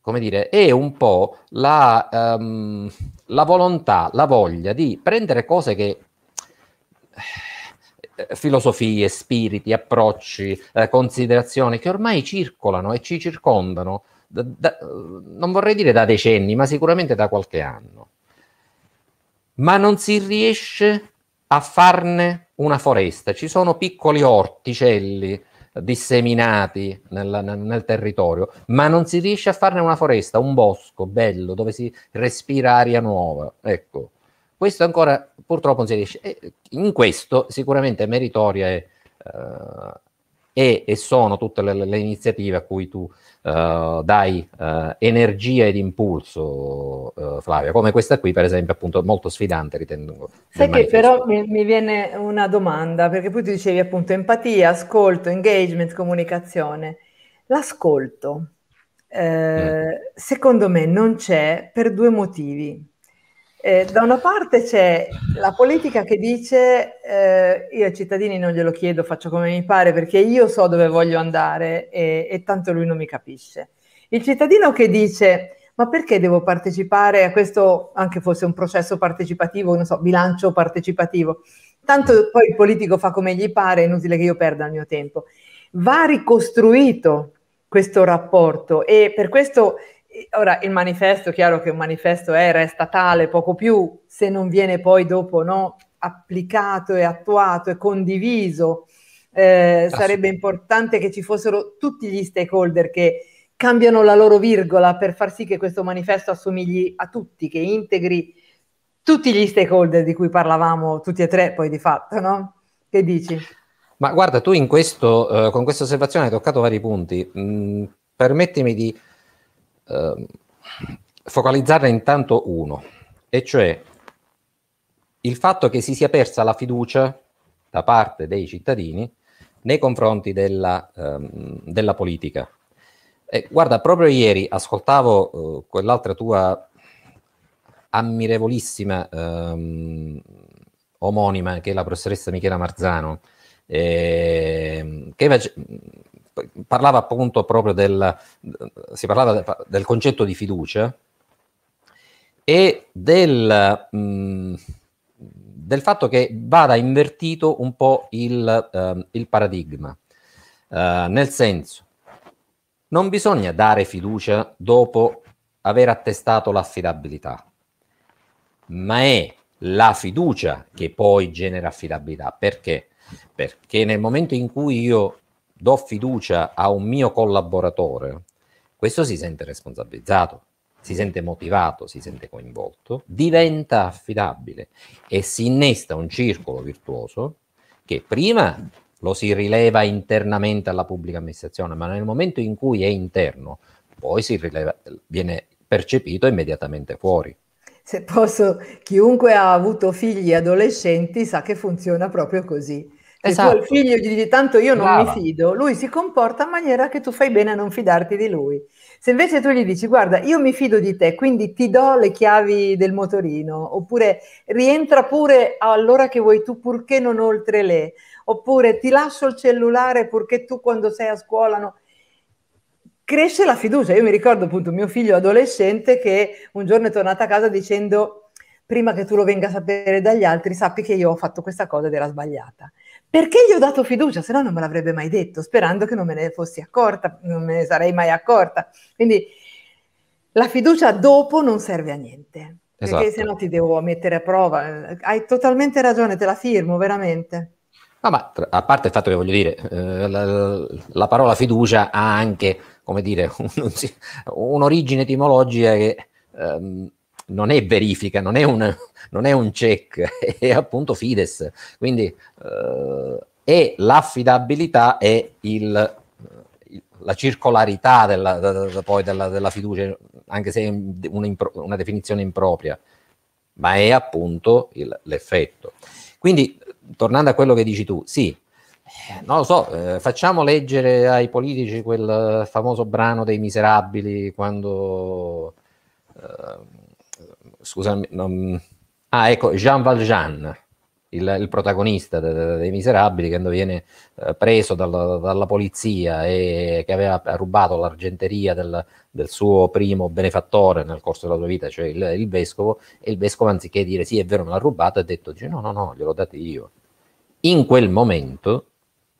come dire, è un po' la... Um, la volontà, la voglia di prendere cose che eh, filosofie, spiriti, approcci, eh, considerazioni che ormai circolano e ci circondano, da, da, non vorrei dire da decenni, ma sicuramente da qualche anno. Ma non si riesce a farne una foresta, ci sono piccoli orticelli, disseminati nel, nel, nel, territorio, ma non si riesce a farne una foresta, un bosco bello dove si respira aria nuova. Ecco, questo ancora purtroppo non si riesce. E in questo sicuramente meritoria è eh, e, e sono tutte le, le, iniziative a cui tu uh, dai uh, energia ed impulso, uh, Flavia, come questa qui per esempio, appunto molto sfidante ritengo. Sai che però mi, mi, viene una domanda, perché poi tu dicevi appunto empatia, ascolto, engagement, comunicazione. L'ascolto, eh, mm. secondo me, non c'è per due motivi. Eh, da una parte c'è la politica che dice eh, io ai cittadini non glielo chiedo, faccio come mi pare perché io so dove voglio andare e, e tanto lui non mi capisce. Il cittadino che dice ma perché devo partecipare a questo, anche fosse un processo partecipativo, non so, bilancio partecipativo, tanto poi il politico fa come gli pare, è inutile che io perda il mio tempo. Va ricostruito questo rapporto e per questo ora il manifesto, chiaro che un manifesto è, resta tale, poco più, se non viene poi dopo no, applicato e attuato e condiviso. Eh, sarebbe importante che ci fossero tutti gli stakeholder che cambiano la loro virgola per far sì che questo manifesto assomigli a tutti, che integri tutti gli stakeholder di cui parlavamo tutti e tre poi di fatto, no? Che dici? Ma guarda, tu in questo, eh, con questa osservazione hai toccato vari punti. Mm, permettimi di eh, focalizzarne intanto uno, e cioè il fatto che si sia persa la fiducia da parte dei cittadini nei confronti della, ehm, della politica. E guarda, proprio ieri ascoltavo eh, quell'altra tua ammirevolissima ehm, omonima che è la professoressa Michela Marzano, eh, che parlava appunto proprio del, si parlava del concetto di fiducia e del, mh, mm, del fatto che vada invertito un po' il, uh, il paradigma, uh, nel senso non bisogna dare fiducia dopo aver attestato l'affidabilità, ma è la fiducia che poi genera affidabilità. Perché? Perché nel momento in cui io do fiducia a un mio collaboratore, questo si sente responsabilizzato, si sente motivato, si sente coinvolto, diventa affidabile e si innesta un circolo virtuoso che prima lo si rileva internamente alla pubblica amministrazione, ma nel momento in cui è interno, poi rileva, viene percepito immediatamente fuori. Se posso, chiunque ha avuto figli adolescenti sa che funziona proprio così esatto. tu al figlio gli dici tanto io non Brava. mi fido, lui si comporta in maniera che tu fai bene a non fidarti di lui. Se invece tu gli dici guarda io mi fido di te, quindi ti do le chiavi del motorino, oppure rientra pure all'ora che vuoi tu purché non oltre le, oppure ti lascio il cellulare purché tu quando sei a scuola... No cresce la fiducia. Io mi ricordo appunto mio figlio adolescente che un giorno è tornato a casa dicendo prima che tu lo venga a sapere dagli altri, sappi che io ho fatto questa cosa ed era sbagliata perché gli ho dato fiducia, se no non me l'avrebbe mai detto, sperando che non me ne fossi accorta, non me ne sarei mai accorta. Quindi la fiducia dopo non serve a niente, esatto. perché se no ti devo mettere a prova. Hai totalmente ragione, te la firmo, veramente. No, ma a parte il fatto che voglio dire, eh, la, la, parola fiducia ha anche, come dire, [LAUGHS] un, un'origine etimologica che ehm, non è verifica, non è un, [LAUGHS] non è un check, [LAUGHS] è appunto Fides. Quindi eh, è l'affidabilità è il, la circolarità della, da, da, poi della, della, fiducia, anche se è un, una definizione impropria, ma è appunto il, l'effetto. Quindi, tornando a quello che dici tu, sì, eh, non lo so, eh, facciamo leggere ai politici quel famoso brano dei miserabili quando... Eh, scusami, non... ah ecco, Jean Valjean, il, il protagonista dei de, de Miserabili, quando viene eh, preso dal, dalla polizia e che aveva rubato l'argenteria del, del, suo primo benefattore nel corso della sua vita, cioè il, il, vescovo, e il vescovo anziché dire sì è vero me l'ha rubato, ha detto dice, no no no, gliel'ho dato io. In quel momento,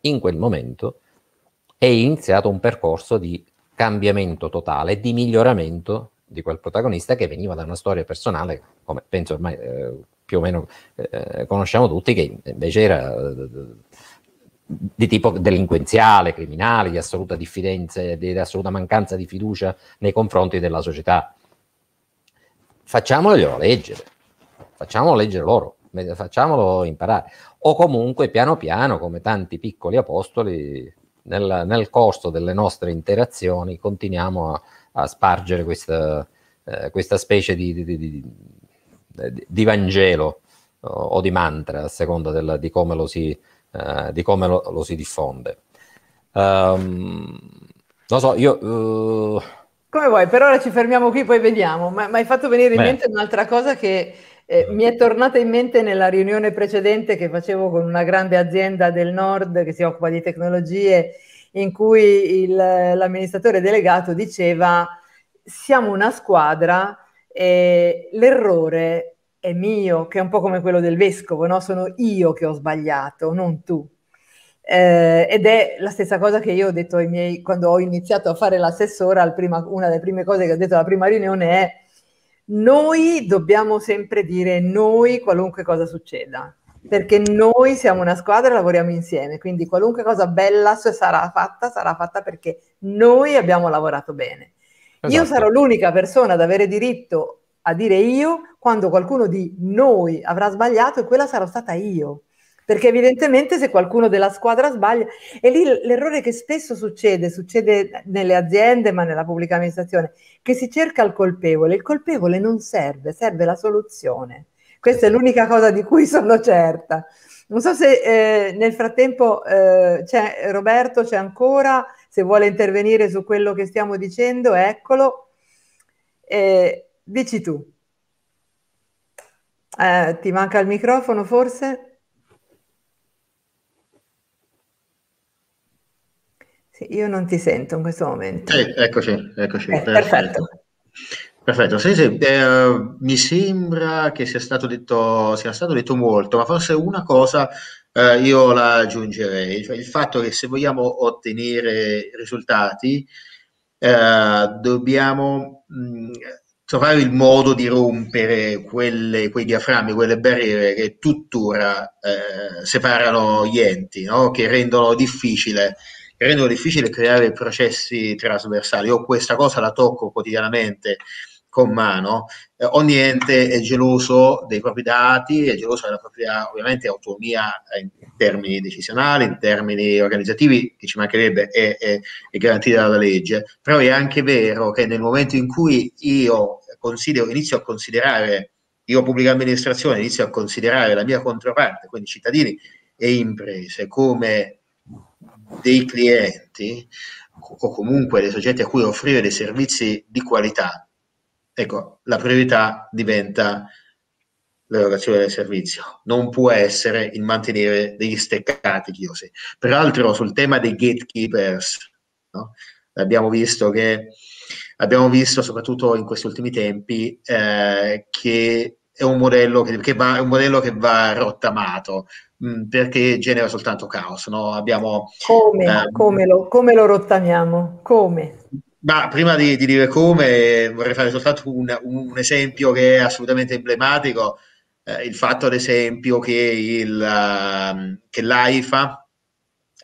in quel momento è iniziato un percorso di cambiamento totale, di miglioramento di quel protagonista che veniva da una storia personale, come penso ormai eh, più o meno eh, conosciamo tutti, che invece era eh, di tipo delinquenziale, criminale, di assoluta diffidenza, di assoluta mancanza di fiducia nei confronti della società. Facciamoglielo leggere, facciamolo leggere loro, facciamolo imparare. O comunque piano piano, come tanti piccoli apostoli, nel, nel corso delle nostre interazioni continuiamo a, a spargere questa, eh, questa specie di, di, di, di Vangelo o, o di mantra a seconda della, di, come lo si, eh, di come lo, lo si diffonde. Um, non so, io... Uh... Come vuoi, per ora ci fermiamo qui, poi vediamo, ma mi hai fatto venire in Beh. mente un'altra cosa che... Eh, mi è tornata in mente nella riunione precedente che facevo con una grande azienda del nord che si occupa di tecnologie in cui il, l'amministratore delegato diceva siamo una squadra e l'errore è mio, che è un po' come quello del vescovo, no? sono io che ho sbagliato, non tu. Eh, ed è la stessa cosa che io ho detto ai miei, quando ho iniziato a fare l'assessora, prima, una delle prime cose che ho detto alla prima riunione è noi dobbiamo sempre dire noi qualunque cosa succeda perché noi siamo una squadra e lavoriamo insieme, quindi qualunque cosa bella sarà fatta, sarà fatta perché noi abbiamo lavorato bene. Esatto. Io sarò l'unica persona ad avere diritto a dire io quando qualcuno di noi avrà sbagliato e quella sarò stata io. Perché evidentemente se qualcuno della squadra sbaglia, e lì l'errore che spesso succede, succede nelle aziende ma nella pubblica amministrazione, che si cerca il colpevole. Il colpevole non serve, serve la soluzione. Questa è l'unica cosa di cui sono certa. Non so se eh, nel frattempo eh, c'è Roberto, c'è ancora, se vuole intervenire su quello che stiamo dicendo, eccolo. Eh, dici tu. Eh, ti manca il microfono forse? Sì, io non ti sento in questo momento. Eh, eccoci, eccoci. Eh, perfetto. perfetto. Perfetto, sì, sì. Eh, mi sembra che sia stato, detto, sia stato detto molto, ma forse una cosa eh, io la aggiungerei, cioè il fatto che se vogliamo ottenere risultati eh, dobbiamo mh, mm, trovare il modo di rompere quelle, quei diaframmi, quelle barriere che tuttora eh, separano gli enti, no? che rendono difficile rendono difficile creare processi trasversali. Io questa cosa la tocco quotidianamente con mano. Eh, ogni ente è geloso dei propri dati, è geloso della propria ovviamente autonomia eh, in termini decisionali, in termini organizzativi, che ci mancherebbe, è, è, è garantita dalla legge, però è anche vero che nel momento in cui io inizio a considerare, io pubblica amministrazione inizio a considerare la mia controparte, quindi cittadini e imprese, come dei clienti o comunque dei soggetti a cui offrire dei servizi di qualità, Ecco, la priorità diventa l'erogazione del servizio, non può essere il mantenere degli steccati chiusi. Peraltro sul tema dei gatekeepers, no? abbiamo visto che abbiamo visto soprattutto in questi ultimi tempi eh, che è un modello che, che va, un modello che va rottamato mh, mm, perché genera soltanto caos. No? Abbiamo, come, ehm, come, lo, come lo rottamiamo? Come? Ma prima di, di, dire come, vorrei fare soltanto un, un esempio che è assolutamente emblematico, eh, il fatto ad esempio che, il, ehm, che l'AIFA,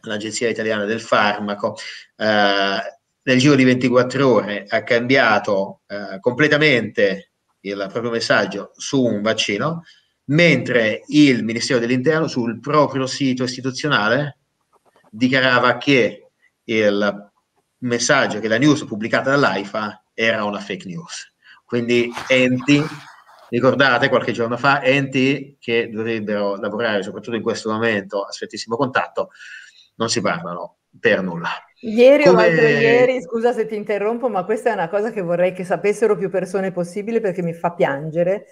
l'Agenzia Italiana del Farmaco, eh, nel giro di 24 ore ha cambiato eh, completamente il proprio messaggio su un vaccino, mentre il Ministero dell'Interno sul proprio sito istituzionale dichiarava che il messaggio che la news pubblicata dall'AIFA era una fake news. Quindi enti, ricordate qualche giorno fa, enti che dovrebbero lavorare soprattutto in questo momento a strettissimo contatto, non si parlano per nulla. Ieri Come... o l'altro ieri, scusa se ti interrompo, ma questa è una cosa che vorrei che sapessero più persone possibile perché mi fa piangere.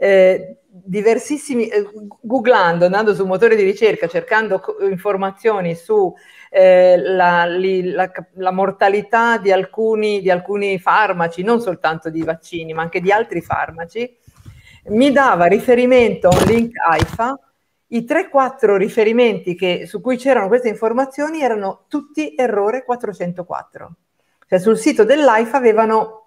Eh, diversissimi, eh, googlando, andando su un motore di ricerca, cercando informazioni su eh, la, li, la, la, mortalità di alcuni, di alcuni farmaci, non soltanto di vaccini, ma anche di altri farmaci, mi dava riferimento a un link AIFA. I 3-4 riferimenti che, su cui c'erano queste informazioni erano tutti errore 404. Cioè sul sito dell'AIFA avevano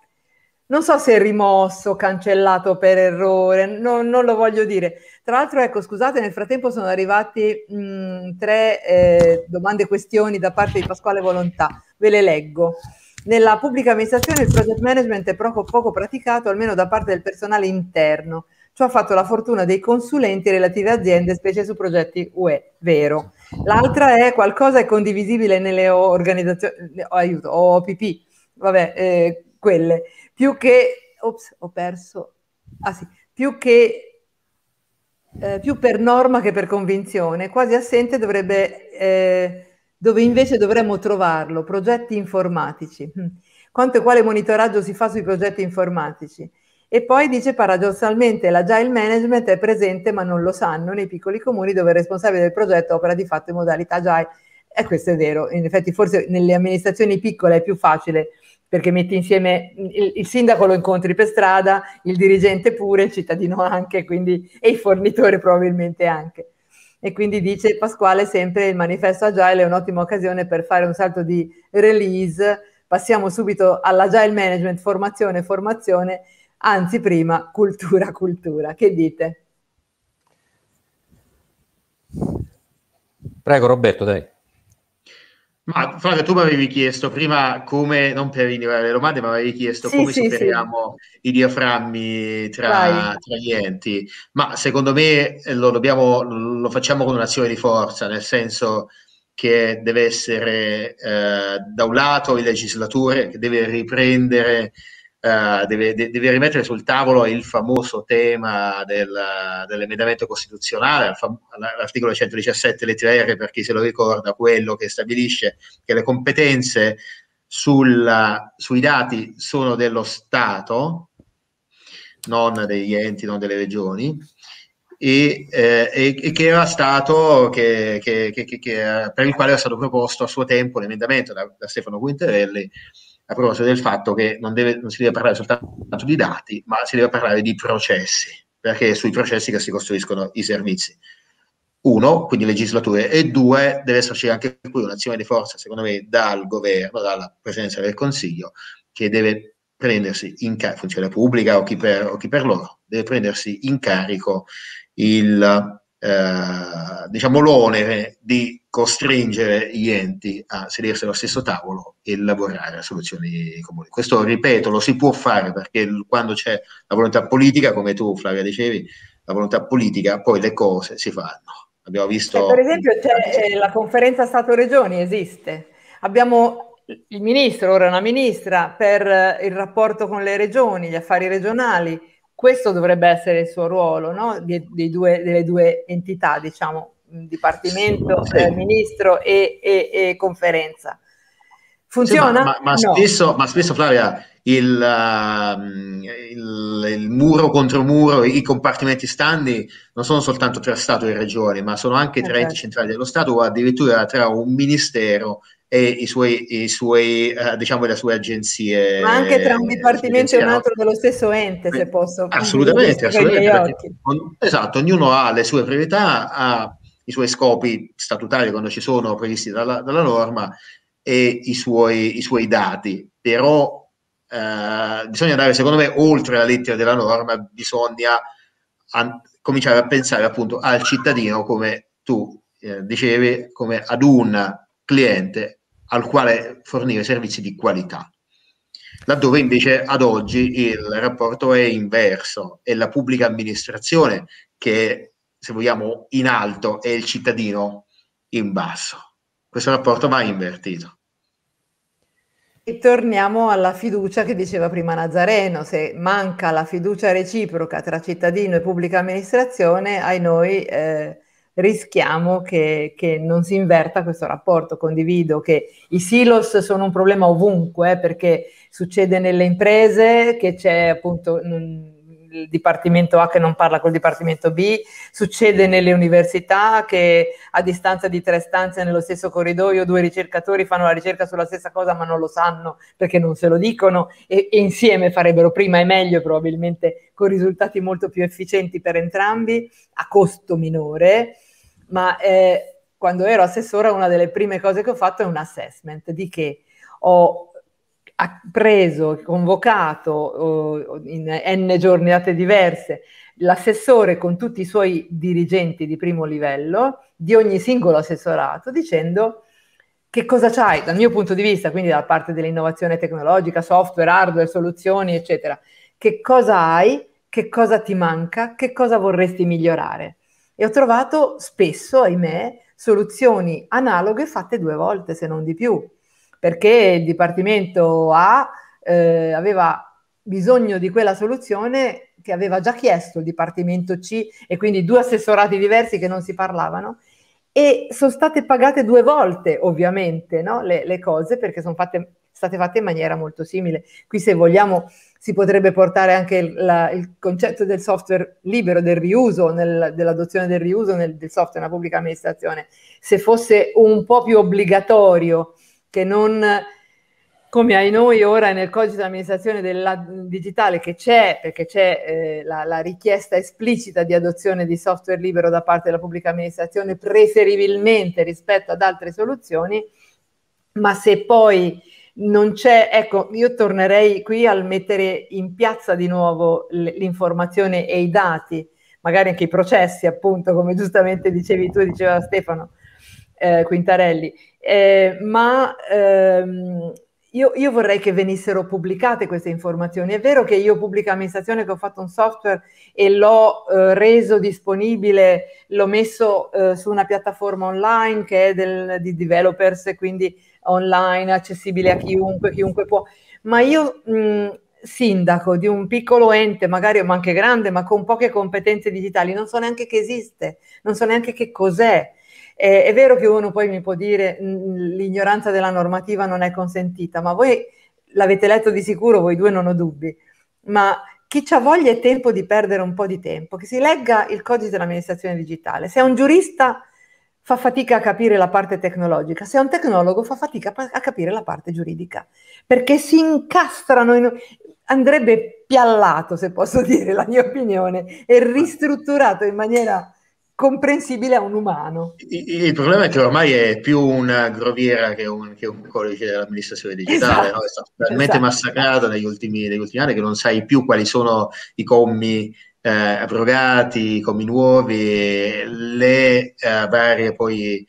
non so se è rimosso, cancellato per errore, no, non lo voglio dire. Tra l'altro, ecco, scusate, nel frattempo sono arrivate mm, tre eh, domande e questioni da parte di Pasquale Volontà, ve le leggo. Nella pubblica amministrazione il project management è poco, poco praticato, almeno da parte del personale interno. Ciò ha fatto la fortuna dei consulenti e relative aziende, specie su progetti UE, vero. L'altra è qualcosa è condivisibile nelle organizzazioni, oh, aiuto, OPP, vabbè, eh, quelle più che, ops, ho perso, ah sì, più che eh, più per norma che per convinzione, quasi assente dovrebbe, eh, dove invece dovremmo trovarlo, progetti informatici. Mm. Quanto e quale monitoraggio si fa sui progetti informatici? E poi dice paradossalmente l'agile management è presente ma non lo sanno nei piccoli comuni dove il responsabile del progetto opera di fatto in modalità agile. E questo è vero, in effetti forse nelle amministrazioni piccole è più facile perché metti insieme il, il, sindaco lo incontri per strada, il dirigente pure, il cittadino anche, quindi, e il fornitore probabilmente anche. E quindi dice Pasquale sempre il manifesto agile è un'ottima occasione per fare un salto di release, passiamo subito all'agile management, formazione, formazione, anzi prima cultura, cultura. Che dite? Prego Roberto, dai. Ma Flora, tu mi avevi chiesto prima come, non per ignorare le domande, ma avevi chiesto sì, come sì, superiamo sì. i diaframmi tra, tra, gli enti. Ma secondo me lo, dobbiamo, lo facciamo con un'azione di forza, nel senso che deve essere eh, da un lato il legislatore che deve riprendere eh, deve, de- deve, rimettere sul tavolo il famoso tema del, dell'emendamento costituzionale, fam- l'articolo 117 lettera R, per chi se lo ricorda, quello che stabilisce che le competenze sulla, sui dati sono dello Stato, non degli enti, non delle regioni, e, eh, e, che era stato che, che, che, per il quale era stato proposto a suo tempo l'emendamento da, da Stefano Quinterelli a proposito del fatto che non, deve, non, si deve parlare soltanto di dati, ma si deve parlare di processi, perché è sui processi che si costruiscono i servizi. Uno, quindi legislature, e due, deve esserci anche qui un'azione di forza, secondo me, dal governo, dalla presidenza del Consiglio, che deve prendersi in carico, funzione pubblica o chi, per, o chi per loro, deve prendersi in carico il, eh, diciamo, l'onere di costringere gli enti a sedersi allo stesso tavolo e lavorare a soluzioni comuni. Questo, ripeto, lo si può fare perché quando c'è la volontà politica, come tu Flavia dicevi, la volontà politica, poi le cose si fanno. Abbiamo cioè, visto... Cioè, per esempio c'è eh, la conferenza Stato-Regioni, esiste. Abbiamo il ministro, ora una ministra, per eh, il rapporto con le regioni, gli affari regionali. Questo dovrebbe essere il suo ruolo, no? due, delle due entità, diciamo, Dipartimento, sì. eh, Ministro e, e, e, Conferenza. Funziona? Sì, ma, ma, ma, no. spesso, ma, spesso, Flavia, il, uh, il, il, muro contro muro, i compartimenti standi non sono soltanto tra Stato e Regione, ma sono anche tra enti centrali dello Stato o addirittura tra un Ministero e i suoi, i suoi, eh, diciamo, le sue agenzie. Ma anche tra un eh, dipartimento e un altro dello stesso ente, se posso. Assolutamente, assolutamente. Esatto, ognuno ha le sue priorità, ha i suoi scopi statutari quando ci sono previsti dalla, dalla norma e i suoi, i suoi dati. Però eh, bisogna andare, secondo me, oltre la lettera della norma, bisogna an- cominciare a pensare appunto al cittadino come tu eh, dicevi, come ad un cliente al quale fornire servizi di qualità. Laddove invece ad oggi il rapporto è inverso, è la pubblica amministrazione che se vogliamo, in alto e il cittadino in basso. Questo rapporto va invertito. E torniamo alla fiducia che diceva prima Nazareno, se manca la fiducia reciproca tra cittadino e pubblica amministrazione, ai noi eh, rischiamo che, che, non si inverta questo rapporto. Condivido che i silos sono un problema ovunque, eh, perché succede nelle imprese che c'è appunto... Mh, mm, il dipartimento A che non parla col dipartimento B, succede nelle università che a distanza di tre stanze nello stesso corridoio due ricercatori fanno la ricerca sulla stessa cosa ma non lo sanno perché non se lo dicono e, e insieme farebbero prima e meglio probabilmente con risultati molto più efficienti per entrambi a costo minore, ma eh, quando ero assessora una delle prime cose che ho fatto è un assessment di che ho preso, convocato uh, in n giornate diverse l'assessore con tutti i suoi dirigenti di primo livello, di ogni singolo assessorato, dicendo che cosa c'hai dal mio punto di vista, quindi dalla parte dell'innovazione tecnologica, software, hardware, soluzioni, eccetera, che cosa hai, che cosa ti manca, che cosa vorresti migliorare. E ho trovato spesso, ahimè, soluzioni analoghe fatte due volte, se non di più perché il Dipartimento A eh, aveva bisogno di quella soluzione che aveva già chiesto il Dipartimento C e quindi due assessorati diversi che non si parlavano e sono state pagate due volte ovviamente no? le, le, cose perché sono fatte, state fatte in maniera molto simile. Qui se vogliamo si potrebbe portare anche il, la, il concetto del software libero, del riuso, nel, dell'adozione del riuso nel, del software nella pubblica amministrazione. Se fosse un po' più obbligatorio che non come hai noi ora nel codice di amministrazione della, digitale che c'è, perché c'è eh, la, la, richiesta esplicita di adozione di software libero da parte della pubblica amministrazione, preferibilmente rispetto ad altre soluzioni, ma se poi non c'è, ecco, io tornerei qui al mettere in piazza di nuovo l'informazione e i dati, magari anche i processi, appunto, come giustamente dicevi tu, diceva Stefano, eh, Quintarelli, eh, ma ehm, io, io, vorrei che venissero pubblicate queste informazioni. È vero che io pubblica amministrazione che ho fatto un software e l'ho eh, reso disponibile, l'ho messo eh, su una piattaforma online che è del, di developers e quindi online, accessibile a chiunque, chiunque può. Ma io, mh, mm, sindaco di un piccolo ente, magari ma anche grande, ma con poche competenze digitali, non so neanche che esiste, non so neanche che cos'è eh, è vero che uno poi mi può dire mh, l'ignoranza della normativa non è consentita, ma voi l'avete letto di sicuro, voi due non ho dubbi, ma chi ha voglia e tempo di perdere un po' di tempo, che si legga il codice dell'amministrazione digitale. Se è un giurista fa fatica a capire la parte tecnologica, se è un tecnologo fa fatica a capire la parte giuridica, perché si incastrano in... andrebbe piallato, se posso dire la mia opinione, e ristrutturato in maniera comprensibile a un umano. Il, il, problema è che ormai è più una groviera che un, che un codice dell'amministrazione digitale, esatto. no? è stato talmente esatto. massacrata negli ultimi, negli ultimi, anni che non sai più quali sono i commi eh, abrogati, i commi nuovi, le, eh, varie, poi,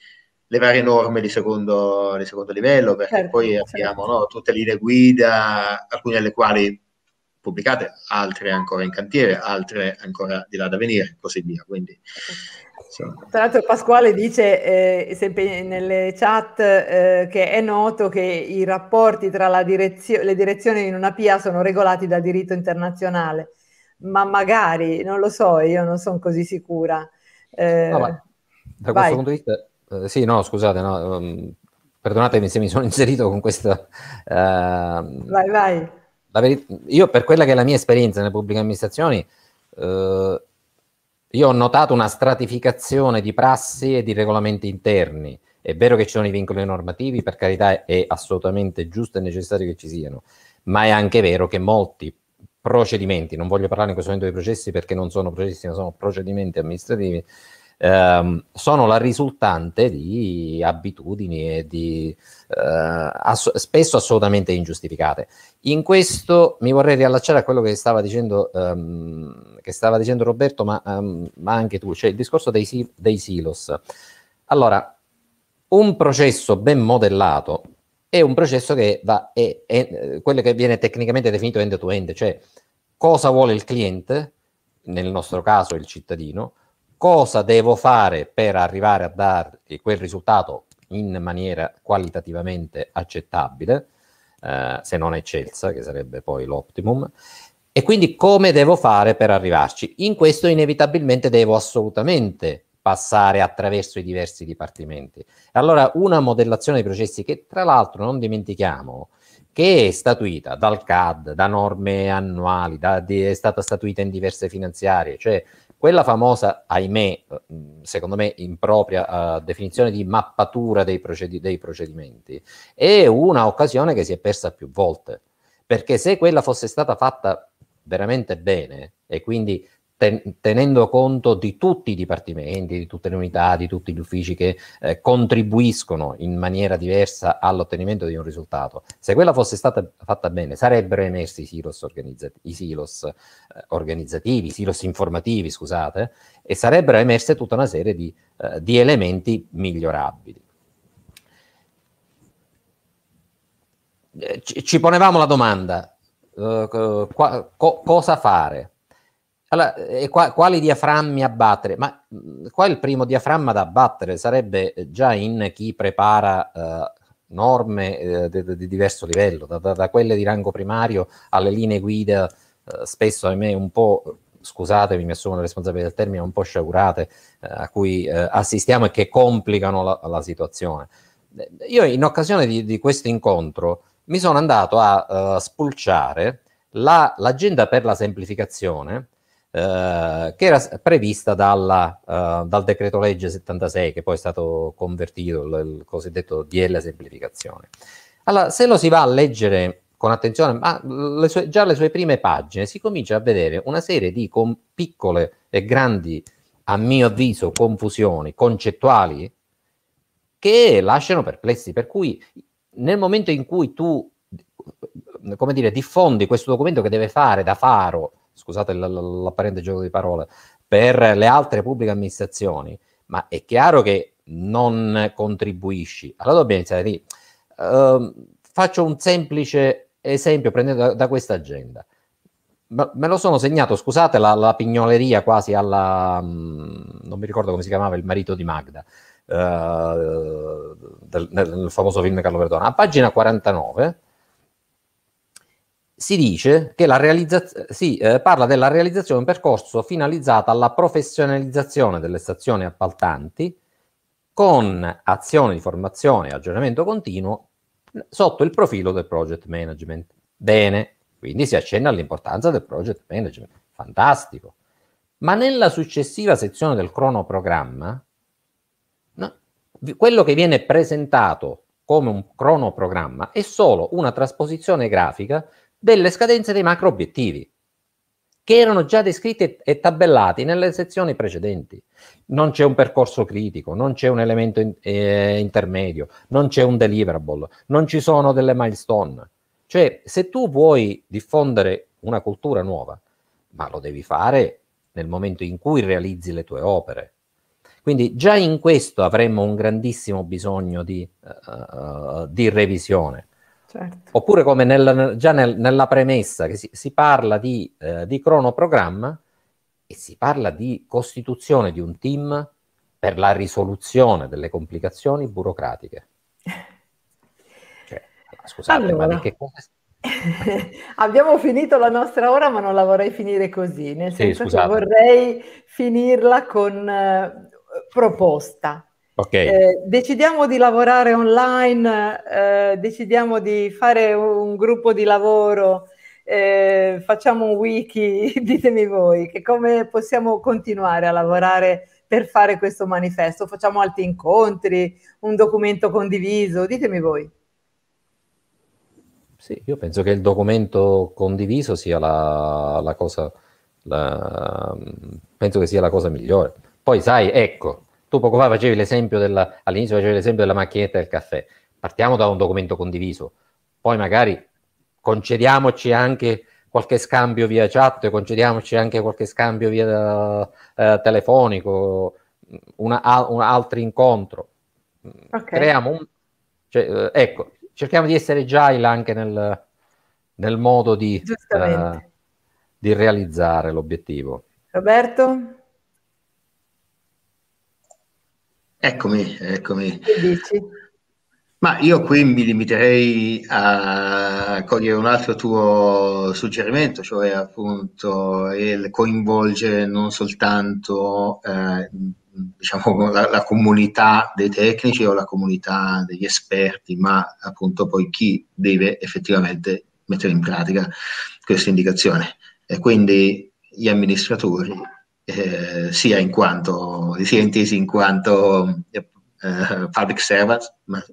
le varie norme di secondo, di secondo livello, perché certo, poi certo. abbiamo certo. no, tutte le linee guida, alcune delle quali pubblicate, altre ancora in cantiere, altre ancora di là da venire, e così via. Quindi, okay certo. Tra l'altro Pasquale dice eh, sempre nelle chat eh, che è noto che i rapporti tra direzio- le direzioni in una PIA sono regolati dal diritto internazionale, ma magari, non lo so, io non sono così sicura. Eh, no, da vai. questo punto di vista, eh, sì, no, scusate, no, um, perdonatemi se mi sono [LAUGHS] inserito con questa... Uh, vai, vai. Veri- io per quella che è la mia esperienza nelle pubbliche amministrazioni... Uh, io ho notato una stratificazione di prassi e di regolamenti interni. È vero che ci sono i vincoli normativi, per carità è assolutamente giusto e necessario che ci siano, ma è anche vero che molti procedimenti, non voglio parlare in questo momento dei processi perché non sono processi ma sono procedimenti amministrativi, ehm, sono la risultante di abitudini e di, eh, ass- spesso assolutamente ingiustificate. In questo mi vorrei riallacciare a quello che stava dicendo, ehm, che stava dicendo Roberto, ma, ehm, ma, anche tu, cioè il discorso dei, si- dei silos. Allora, un processo ben modellato è un processo che va, è, è, eh, quello che viene tecnicamente definito end-to-end, cioè cosa vuole il cliente, nel nostro caso il cittadino, cosa devo fare per arrivare a dargli quel risultato in maniera qualitativamente accettabile, eh, se non eccelsa, che sarebbe poi l'optimum, e quindi come devo fare per arrivarci. In questo inevitabilmente devo assolutamente passare attraverso i diversi dipartimenti. Allora una modellazione dei processi che tra l'altro non dimentichiamo che è statuita dal CAD, da norme annuali, da, di, è stata statuita in diverse finanziarie, cioè quella famosa, ahimè, secondo me impropria uh, definizione di mappatura dei, procedi- dei procedimenti è una occasione che si è persa più volte, perché se quella fosse stata fatta veramente bene e quindi ten- tenendo conto di tutti i dipartimenti, di tutte le unità, di tutti gli uffici che eh, contribuiscono in maniera diversa all'ottenimento di un risultato. Se quella fosse stata fatta bene, sarebbero emersi i silos, organizzati- i silos eh, organizzativi, i silos informativi, scusate, e sarebbero emerse tutta una serie di, eh, di elementi migliorabili. Eh, ci ponevamo la domanda, uh, co- cosa fare? Allora, qua, quali diaframmi abbattere? Ma mh, qua il primo diaframma da abbattere sarebbe eh, già in chi prepara eh, norme eh, di, di, diverso livello, da, da, da, quelle di rango primario alle linee guida, eh, spesso ahimè un po', scusatemi, mi assumo la responsabilità del termine, un po' sciagurate, eh, a cui eh, assistiamo e che complicano la, la, situazione. Io in occasione di, di questo incontro mi sono andato a uh, spulciare l'agenda per la semplificazione, eh, che era prevista dalla, eh, dal decreto legge 76 che poi è stato convertito, il, il cosiddetto DL semplificazione. Allora, se lo si va a leggere con attenzione, ma le sue, già le sue prime pagine si comincia a vedere una serie di piccole e grandi, a mio avviso, confusioni concettuali che lasciano perplessi, per cui nel momento in cui tu come dire, diffondi questo documento che deve fare da faro scusate l'apparente gioco di parole, per le altre pubbliche amministrazioni, ma è chiaro che non contribuisci. Allora dobbiamo iniziare lì. Uh, faccio un semplice esempio prendendo da, da questa agenda. me lo sono segnato, scusate la, la pignoleria quasi alla... Mh, mm, non mi ricordo come si chiamava il marito di Magda, uh, del, nel, nel, famoso film Carlo Verdona. A pagina 49 si dice che la realizzazione si eh, parla della realizzazione di un percorso finalizzato alla professionalizzazione delle stazioni appaltanti con azioni di formazione e aggiornamento continuo sotto il profilo del project management. Bene, quindi si accenna all'importanza del project management. Fantastico. Ma nella successiva sezione del cronoprogramma, no, quello che viene presentato come un cronoprogramma è solo una trasposizione grafica delle scadenze dei macro obiettivi che erano già descritti e tabellati nelle sezioni precedenti. Non c'è un percorso critico, non c'è un elemento in, eh, intermedio, non c'è un deliverable, non ci sono delle milestone. Cioè, se tu vuoi diffondere una cultura nuova, ma lo devi fare nel momento in cui realizzi le tue opere. Quindi già in questo avremmo un grandissimo bisogno di, uh, uh, di revisione. Certo. Oppure come nel, già nel, nella premessa che si, si parla di, eh, di, cronoprogramma e si parla di costituzione di un team per la risoluzione delle complicazioni burocratiche. [LAUGHS] Cioè, scusate, allora. ma di che cosa [LAUGHS] Abbiamo finito la nostra ora, ma non la vorrei finire così, nel senso sì, che vorrei finirla con eh, proposta. Okay. Eh, decidiamo di lavorare online, eh, decidiamo di fare un gruppo di lavoro, eh, facciamo un wiki, [LAUGHS] ditemi voi, che come possiamo continuare a lavorare per fare questo manifesto? Facciamo altri incontri, un documento condiviso, ditemi voi. Sì, io penso che il documento condiviso sia la, la cosa, la, mm, penso che sia la cosa migliore. Poi sai, ecco, tu poco fa facevi l'esempio della, all'inizio facevi l'esempio della macchinetta del caffè. Partiamo da un documento condiviso, poi magari concediamoci anche qualche scambio via chat, concediamoci anche qualche scambio via eh, telefonico, una, un altro incontro. Okay. Creiamo un... Cioè, eh, ecco, cerchiamo di essere agile anche nel, nel modo di, uh, di realizzare l'obiettivo. Roberto? Eccomi, eccomi. Che dici? Ma io qui mi limiterei a cogliere un altro tuo suggerimento, cioè appunto il coinvolgere non soltanto eh, diciamo, la, la, comunità dei tecnici o la comunità degli esperti, ma appunto poi chi deve effettivamente mettere in pratica questa indicazione. E quindi gli amministratori eh, sia, in quanto, sia intesi in quanto eh, public servants, ma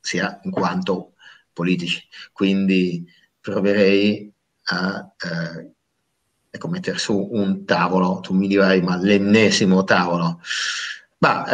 sia in quanto politici. Quindi proverei a eh, ecco, mettere su un tavolo, tu mi dirai, ma l'ennesimo tavolo. Ma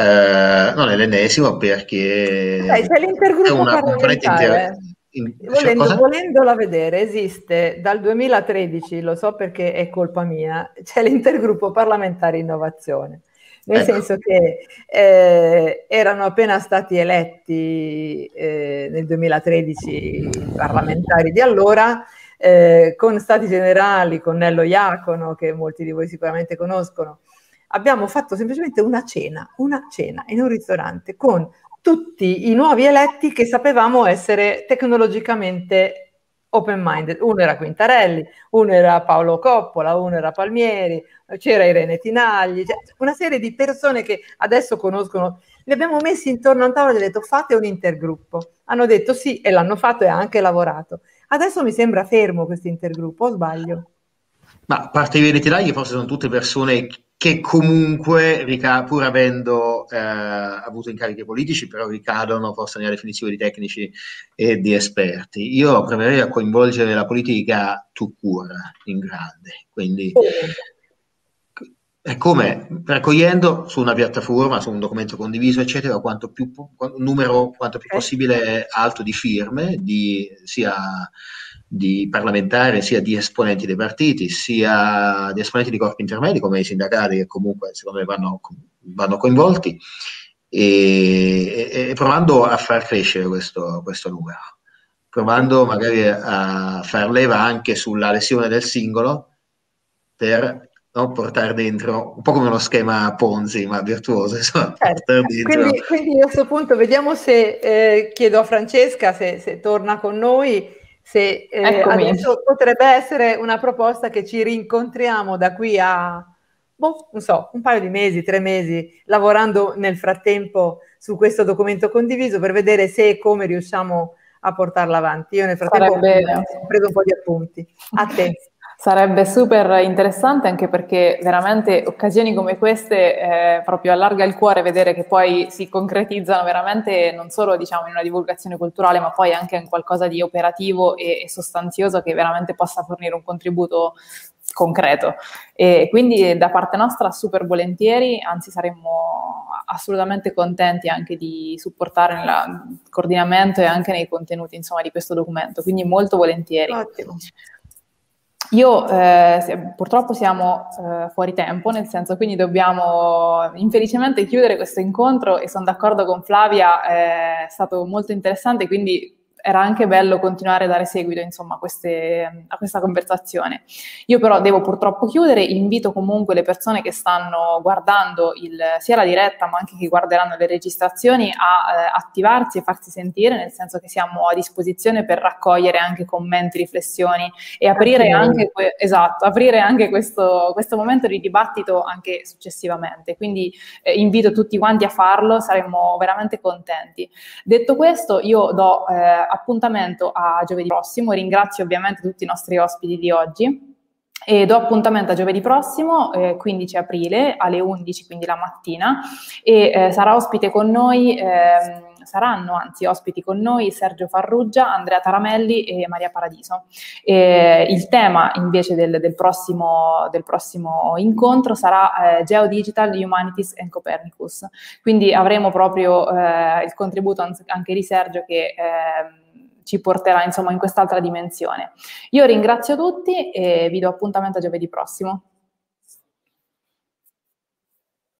eh, non è l'ennesimo perché Dai, c'è l'intergruppo è una componente inter- Volendo, cioè, volendola vedere, esiste dal 2013, lo so perché è colpa mia, c'è l'intergruppo parlamentare innovazione nel ecco. senso che eh, erano appena stati eletti eh, nel 2013 i parlamentari di allora, eh, con Stati Generali, con Nello Iacono, che molti di voi sicuramente conoscono, abbiamo fatto semplicemente una cena, una cena in un ristorante con tutti i nuovi eletti che sapevamo essere tecnologicamente open-minded. Uno era Quintarelli, uno era Paolo Coppola, uno era Palmieri, c'era Irene Tinagli, cioè una serie di persone che adesso conoscono. Li abbiamo messi intorno a un tavolo e abbiamo detto fate un intergruppo. Hanno detto sì e l'hanno fatto e ha anche lavorato. Adesso mi sembra fermo questo intergruppo, o sbaglio? Ma a parte Irene Tinagli, forse sono tutte persone che comunque, pur avendo eh, avuto incarichi politici, però ricadono, forse nella definizione di tecnici e di esperti. Io proverei a coinvolgere la politica tu cura in grande, quindi è come raccogliendo su una piattaforma, su un documento condiviso, eccetera, quanto più, un numero quanto più possibile alto di firme, di sia di parlamentari, sia di esponenti dei partiti, sia di esponenti di corpi intermedi come i sindacati che comunque secondo me vanno, vanno coinvolti e, e, provando a far crescere questo, questo numero, provando magari a far leva anche sulla lesione del singolo per no, portare dentro un po' come uno schema Ponzi, ma virtuoso. Insomma, certo. quindi, quindi, a questo punto vediamo se eh, chiedo a Francesca se, se torna con noi se eh, adesso potrebbe essere una proposta che ci rincontriamo da qui a boh, non so, un paio di mesi, tre mesi, lavorando nel frattempo su questo documento condiviso per vedere se e come riusciamo a portarlo avanti. Io nel frattempo ho preso un po' di appunti. A te. Sarebbe super interessante anche perché veramente occasioni come queste eh, proprio allarga il cuore vedere che poi si concretizzano veramente non solo diciamo, in una divulgazione culturale ma poi anche in qualcosa di operativo e, e sostanzioso che veramente possa fornire un contributo concreto. E quindi da parte nostra super volentieri, anzi saremmo assolutamente contenti anche di supportare nel coordinamento e anche nei contenuti insomma, di questo documento, quindi molto volentieri. Ottimo. Io eh, purtroppo siamo eh, fuori tempo, nel senso quindi dobbiamo infelicemente chiudere questo incontro e sono d'accordo con Flavia, eh, è stato molto interessante, quindi era anche bello continuare a dare seguito insomma, queste, a, questa conversazione. Io però devo purtroppo chiudere, invito comunque le persone che stanno guardando il, sia la diretta ma anche che guarderanno le registrazioni a eh, attivarsi e farsi sentire, nel senso che siamo a disposizione per raccogliere anche commenti, riflessioni e aprire anche, que- esatto, aprire anche questo, questo, momento di dibattito anche successivamente. Quindi eh, invito tutti quanti a farlo, saremmo veramente contenti. Detto questo, io do... Eh, appuntamento a giovedì prossimo. Ringrazio ovviamente tutti i nostri ospiti di oggi e do appuntamento a giovedì prossimo, eh, 15 aprile alle 11, quindi la mattina, e eh, sarà ospite con noi. Eh, saranno anzi ospiti con noi Sergio Farruggia, Andrea Taramelli e Maria Paradiso. E il tema invece del, del, prossimo, del prossimo, incontro sarà eh, Geodigital, Humanities and Copernicus. Quindi avremo proprio eh, il contributo anche di Sergio che... Eh, ci porterà insomma in quest'altra dimensione. Io ringrazio tutti e vi do appuntamento a giovedì prossimo.